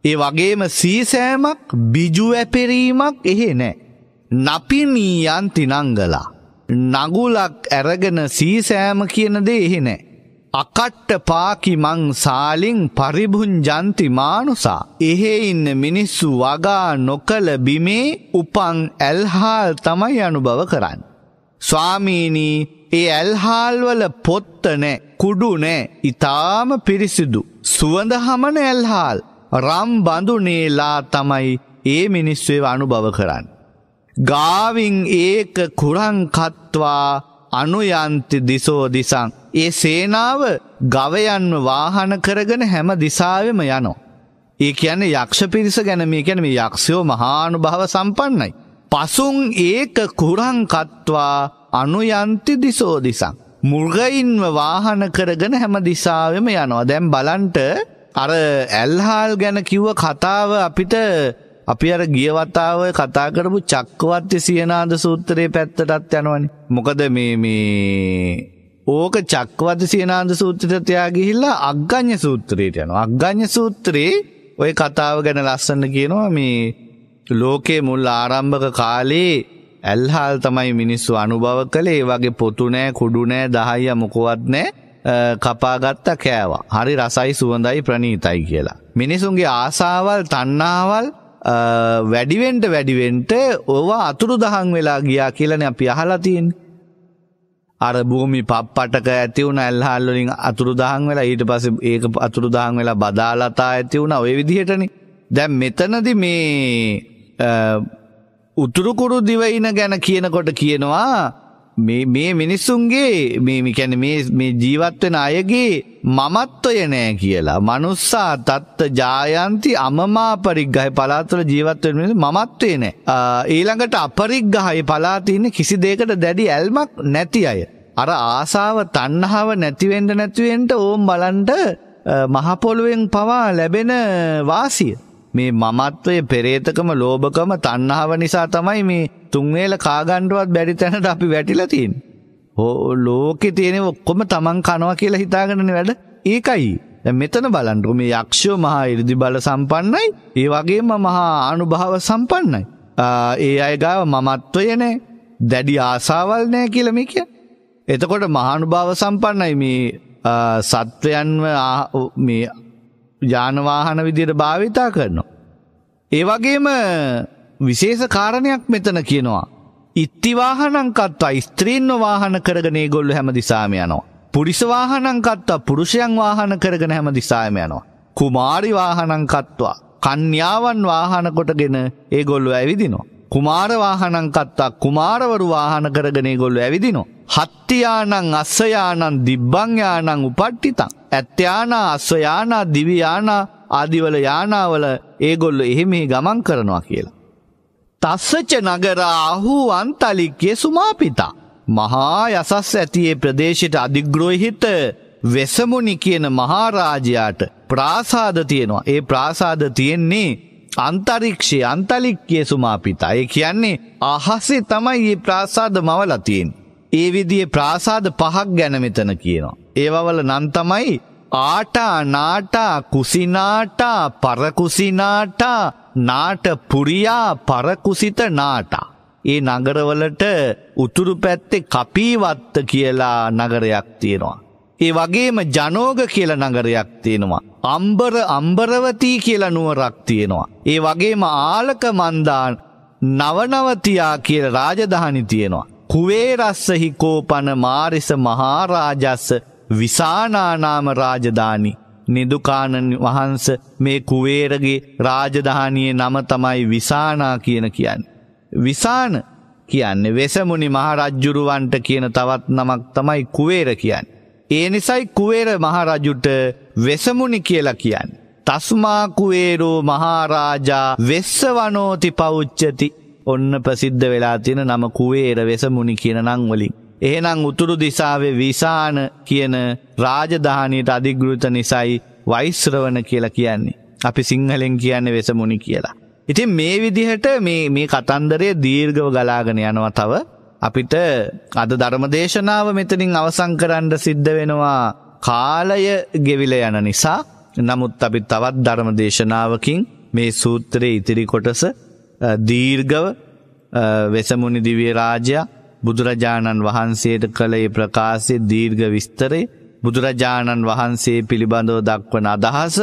ඒ වගේම සීසෑමක් බිජුවැපෙරීමක් එහෙ නෑ. නපිමී යන්ති නංගලා. නගුලක් ඇරගෙන සීසෑම කියන දේ එහෙ නෑ. අකට්ට පාකි මං සාලිං පරිභුංජන්ති මානුසා. එහෙ ඉන්න මිනිස්සු වගා නොකළ බිමේ උපන් ඇල්හාල් තමයි අනුභව කරන්න. ස්වාමීනී ඒ ඇල්හාල්වල පොත්ත නෑ කුඩු නෑ ඉතාම පිරිසිදු. සුවඳ හමන ඇල්හාල් රම් බඳුනේලා තමයි ඒ මිනිස්වේ අනුභව කරන්න. ගාවින් ඒක කුරංකත්වා අනුයන්ති දිසෝ දිසං. ඒ සේනාව ගවයන්ව වාහන කරගෙන හැම දිසාවෙම යනෝ. ඒ කියන්නේ යක්ෂ පිරිස ගැන මේ කැන මේ යක්ෂයෝ මහානු භව සම්පන්නයි. පසුන් ඒක කුරංකත්වා අනුයන්ති දිසෝ දිසං. මුර්ගයින්ව වාහන කරගෙන හැම දිසාවෙම යනවා. දැම් බලන්ට අර ඇල්හාල් ගැන කිව්ව කතාව අපිට අපි අර ගිය වතාව කතා කරපු චක්කවත්ති සියනාද සූත්‍රයේ පැත්තටත් යනවනේ. මොකද මේ මේ ඕක චක්කවත්ති සියනාද සූත්‍රයට තියා ගිහිල්ලා අග්ගඤ්ඤ සූත්‍රයට යනවා. අග්ගඤ්ඤ සූත්‍රේ ওই කතාව ගැන ලස්සන කියනවා මේ ලෝකේ මුල් ආරම්භක කාලේ ඇල්හාල් තමයි මිනිස්සු අනුභව කළේ. ඒ වගේ පොතු නෑ, කුඩු නෑ, දහයිය මොකවත් නෑ. කපාගත්ත කෑවා. හරි රසයි සුවඳයි ප්‍රණීතයි කියලා. මිනිසුන්ගේ ආසාවල් තණ්හාවල් වැඩිවෙන්ට වැඩිවෙන්ට ඕවා අතුරු දහන් වෙලා ගියා කියලන අපි අහලතින්. අර භූමි පප්පටක ඇතිවුණ ඇල්හල්ලොලින් අතුරු දහන් වෙලා ඊට පස ඒක අතුරු දහන් වෙලා බදාලතා ඇතිවුණ ඔය විදිහටන දැම් මෙතනද මේ උතුරුකුරු දිවයින ගැන කියනකොට කියනවා මේ මේ මිනිස්සුන්ගේ මේ කියන්නේ මේ මේ ජීවත් වෙන අයගේ මමත්වය නෑ කියලා. මනුස්සා තත්ත ජායන්ති අමමා පරිග්ගහය පළාත්වල ජීවත් වෙන මිනිස්සු මමත්වේ නෑ. ඊළඟට අපරිග්ගහය පළාතේ ඉන්න කිසි දෙයකට දැඩි ඇල්මක් නැති අය. අර ආසාව තණ්හාව නැති වෙන්න නැති වෙන්න ඕම් බලන්න මහ පොළුවෙන් පවා ලැබෙන වාසිය මේ මමත්වයේ පෙරේතකම ලෝභකම තණ්හාව නිසා තමයි මේ තුන්වේල කාගන්නවත් බැරි තැනට අපි වැටිලා තියෙන්නේ. ඕ ලෝකේ තියෙන ඔක්කොම Taman කනවා කියලා හිතාගෙනනේ වැඩ. ඒකයි. දැන් මෙතන බලන්නකො මේ යක්ෂයෝ මහා 이르දි බල සම්පන්නයි. ඒ වගේම මහා අනුභව සම්පන්නයි. ඒ අය ගාව මමත්වය නැහැ. දැඩි ආසාවල් නැහැ කියලා මේ කියන්නේ. එතකොට මහානුභාව සම්පන්නයි මේ සත්වයන්ව මේ ජානවාහන විදියට භාවිතා කරනවා. ඒ වගේම විශේෂ කාරණයක් මෙතන කියනවා. ඉත්තිවාහනංකත්වා ස්ත්‍රීන්ව වාහන කරගෙන ගොල්ල හැම දිසාම යනවා. පුරිසවාහනංකත්වා පුරුෂයන් වාහන කරගෙන හැම දිසාම යනවා. කුමාරි වාහනංකත්වා කන්‍යාවන් වාහන කොටගෙන ඒ ගොල්ලු ඇවිදිනවා. කුමාරවාහනං කත්තා කුමාරවරු වාහන කරගනේ ගොල්ලු ඇවිදිනවා. හත්තියානං අස්සයානන් දිබ්බංයානං උපට්ටිතං. ඇත්්‍යයානා අස්වයානා දිවියානා ආදිවල යානාවල ඒගොල්ලු එහෙමෙහි ගමන් කරනවා කියලා. තස්සච නගරාහු අන්තලික්කය සුමාපිතා. මහා යසස් ඇතියේ ප්‍රදේශයට අධිග්‍රෝහිත වෙසමුනි කියන මහාරාජයාට ප්‍රාසාද තියෙනවා. ඒ ප්‍රාසාද තියෙන්නේ අන්තරික්ෂය අන්තලික්කය සුමාපිතා. ඒ කියන්නේ අහසේ තමයි ඒ ප්‍රාසාද මවලතියෙන්. ඒ විදිය ප්‍රාසාද පහක් ගැන මෙතන කියනවා. ඒවවල නම් තමයි ආටා නාටා කුසිනාටා පරකුසිනාටා නාට පුරියා පරකුසිත නාටා. ඒ නගරවලට උතුරු පැත්තේ කපීවත්ත කියලා නගරයක් තියෙනවා. ඒ වගේම ජනෝග කියල නගරයක් තියෙනවා. අම්බර අම්බරවතී කියලා නුවරක් තියෙනවා. ඒ වගේම ආලක මන්දාන් නවනවතියා කියල රාජධානි තියෙනවා. කුවේරස්ස හිකෝපන මාරිස මහාරාජස්ස විසානානාම රාජධානි. නිදුකාණන් වහන්ස මේ කුවේරගේ රාජධානයේ නම තමයි විසානා කියන කියන්න. විසාන කියන්නේ වෙසමුනි මහරජ්ජුරුවන්ට කියන තවත් නමක් තමයි කුවේර කියන්න. ඒ නිසයි කුවේර මහරජුට වෙසමුණි කියලා කියන්න. තස්මාකුවේරෝ මහාරාජා වෙස්සවනෝති පෞච්චති ඔන්න ප්‍රසිද්ධ වෙලා තියෙන නම කුවේර වෙසමුණි කියන නංවලින්. එහෙනම් උතුරු දිසාවේ විසාන කියන රාජධානයට අධිගෘත නිසයි වෛශ්‍රවන කියලා කියන්නේ. අපි සිංහලෙන් කියන්නේ වෙසමුණි කියලා. ඉතින් මේ විදිහට මේ මේ කතන්දරය දීර්ඝව ගලාගෙන යනවා තව අපිට අද ධර්මදේශනාව මෙතනින් අවසන් කරන්න සිද්ධ වෙනවා කාලය ගෙවිල යන නිසා නමුත් අපි තවත් ධර්ම දේශනාවකින් මේ සූත්‍රයේ ඉතිරි කොටස දීර්ඝව වෙසමුනි දිව්‍ය රාජයා බුදුරජාණන් වහන්සේට කළේ ප්‍රකාශයේ දීර්ඝ විස්තරේ බුදුරජාණන් වහන්සේ පිළිබඳව දක්වන අදහස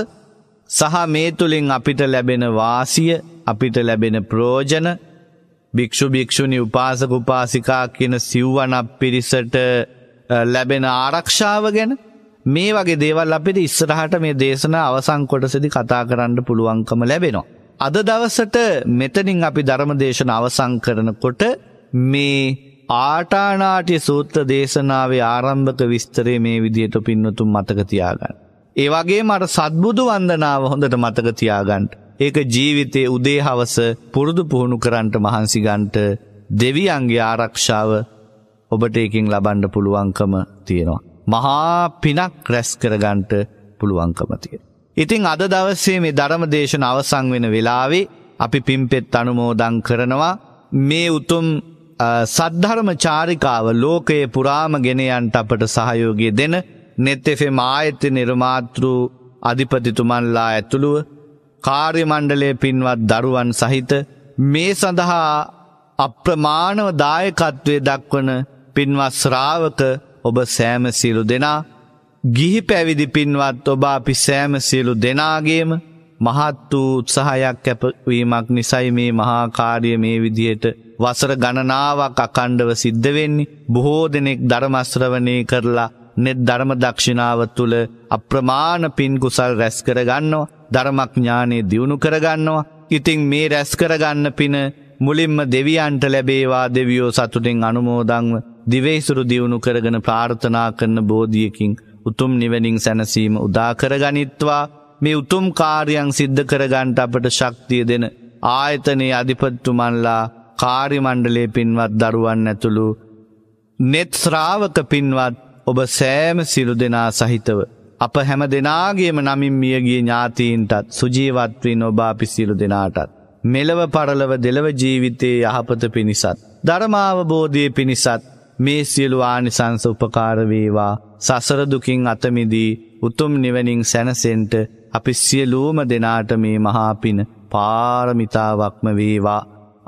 සහ මේ තුලින් අපිට ලැබෙන වාසිය අපිට ලැබෙන ප්‍රෝජන භික්ෂු භික්ෂුණි උපාසක උපාසිකා කියන සිව්වනක් පිරිසට ලැබෙන ආරක්ෂාව ගැන මේ වගේ දේවල් අපිට ඉස්සරහට මේ දේශන අවසං කොටසදි කතා කරන්න පුළුවන්කම ලැබෙනවා. අද දවසට මෙතනින් අපි ධර්මදේශන අවසං කරනකොට මේ ආටානාට්‍ය සූත්‍ර දේශනාවේ ආරම්භක විස්තරේ මේ විදියට පින්නතුම් මතක තියාගන්න. ඒ වගේ මට සත්බුදු වන්දනාව හොඳට මතක තියාගන්න. ඒක ජීවිතයේ උදේ හවස පුරුදු පුහුණු කරන්නට මහන්සි ගන්නට දෙවියන්ගේ ආරක්ෂාව ඔබට ඒකින් ලබන්න පුළුවන්කම තියෙනවා. මහා පිනක් රැස් කරගන්ට පුළුවන්කමතිය. ඉතිං අද දවස්සේ මේ ධර්ම දේශන අවසං වෙන වෙලාවේ අපි පිම්පෙත් අනුමෝදං කරනවා මේ උතුම් සද්ධර්ම චාරිකාව ලෝකයේ පුරාම ගෙනයන්ට අපට සහයෝගය දෙන නෙත්තෙෆෙ මායත්‍ය නිර්මාතෘ අධිපතිතුමන්ලා ඇතුළුව කාර්යමණ්ඩලය පින්වත් දරුවන් සහිත මේ සඳහා අප්‍රමාණව දායකත්වය දක්වන පින්වත් ශ්‍රාවක ඔබ සෑමසිලු දෙනා ගිහි පැවිදි පින්වත් ඔබ අපි සෑමසිලු දෙනාගේම මහත් වූ උත්සාහයක් කැපවීමක් නිසයි මේ මහාකාරිය මේ විදියට වසර ගණනාවක් අකණ්ඩව සිද්ධ වෙන්නේ බොහෝ දෙනෙක් ධර්මශ්‍රවණය කරලා නෙත් ධර්ම දක්ෂිනාව තුළ අප්‍රමාණ පින් කුසල් රැස් කරගන්නවා ධර්මඥානේ දියුණු කරගන්නවා ඉතින් මේ රැස් කරගන්න පින මුලින්ම දෙවියන්ට ලැබේවා දෙවියෝ සතුටින් අනුමෝදන්ව දිවේසුරු දියුණු කරගෙන ප්‍රාර්ථනා කරන බෝධියකින් උතුම් නිවැනිින් සැනසීම උදාකරගනිත්වා මේ උතුම් කාර්යන් සිද්ධ කරගන්ට අපට ශක්තිය දෙන ආයතනයේ අධිපත්තුමන්ලා කාරිමණ්ඩලේ පින්වත් දරුවන් ඇතුළු නෙත් ශ්‍රාවක පින්වත් ඔබ සෑම සිලු දෙනා සහිතව අප හැම දෙනාගේම නමින් මියගිය ඥාතීන්ටත් සුජීවත්වී ඔබාපි සිලු දෙනාටත් මෙලව පරලව දෙලව ජීවිතයේ යහපත පිණිසත් ධර්මාවබෝධය පිණිසත් මේ සියලු ආනිසංස උපකාර වේවා සසර දුකින් අතමිදී උතුම් නිවනින් සැනසෙන්ට අපි සියලුම දෙනාට මේ මහා පින පාරමිතාවක්ම වේවා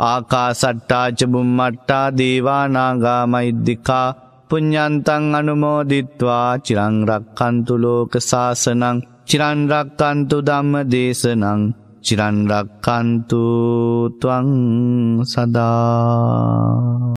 ආකාසට්ටාච බුම්මට්ටා දේවානාගා මෛද්దికා පුඤ්ඤන්තං අනුමෝදිත්වා චිරං රක්칸තු ලෝක සාසනං චිරං රක්칸තු ධම්ම දේශනං චිරන් රක්칸තු ත්වං සදා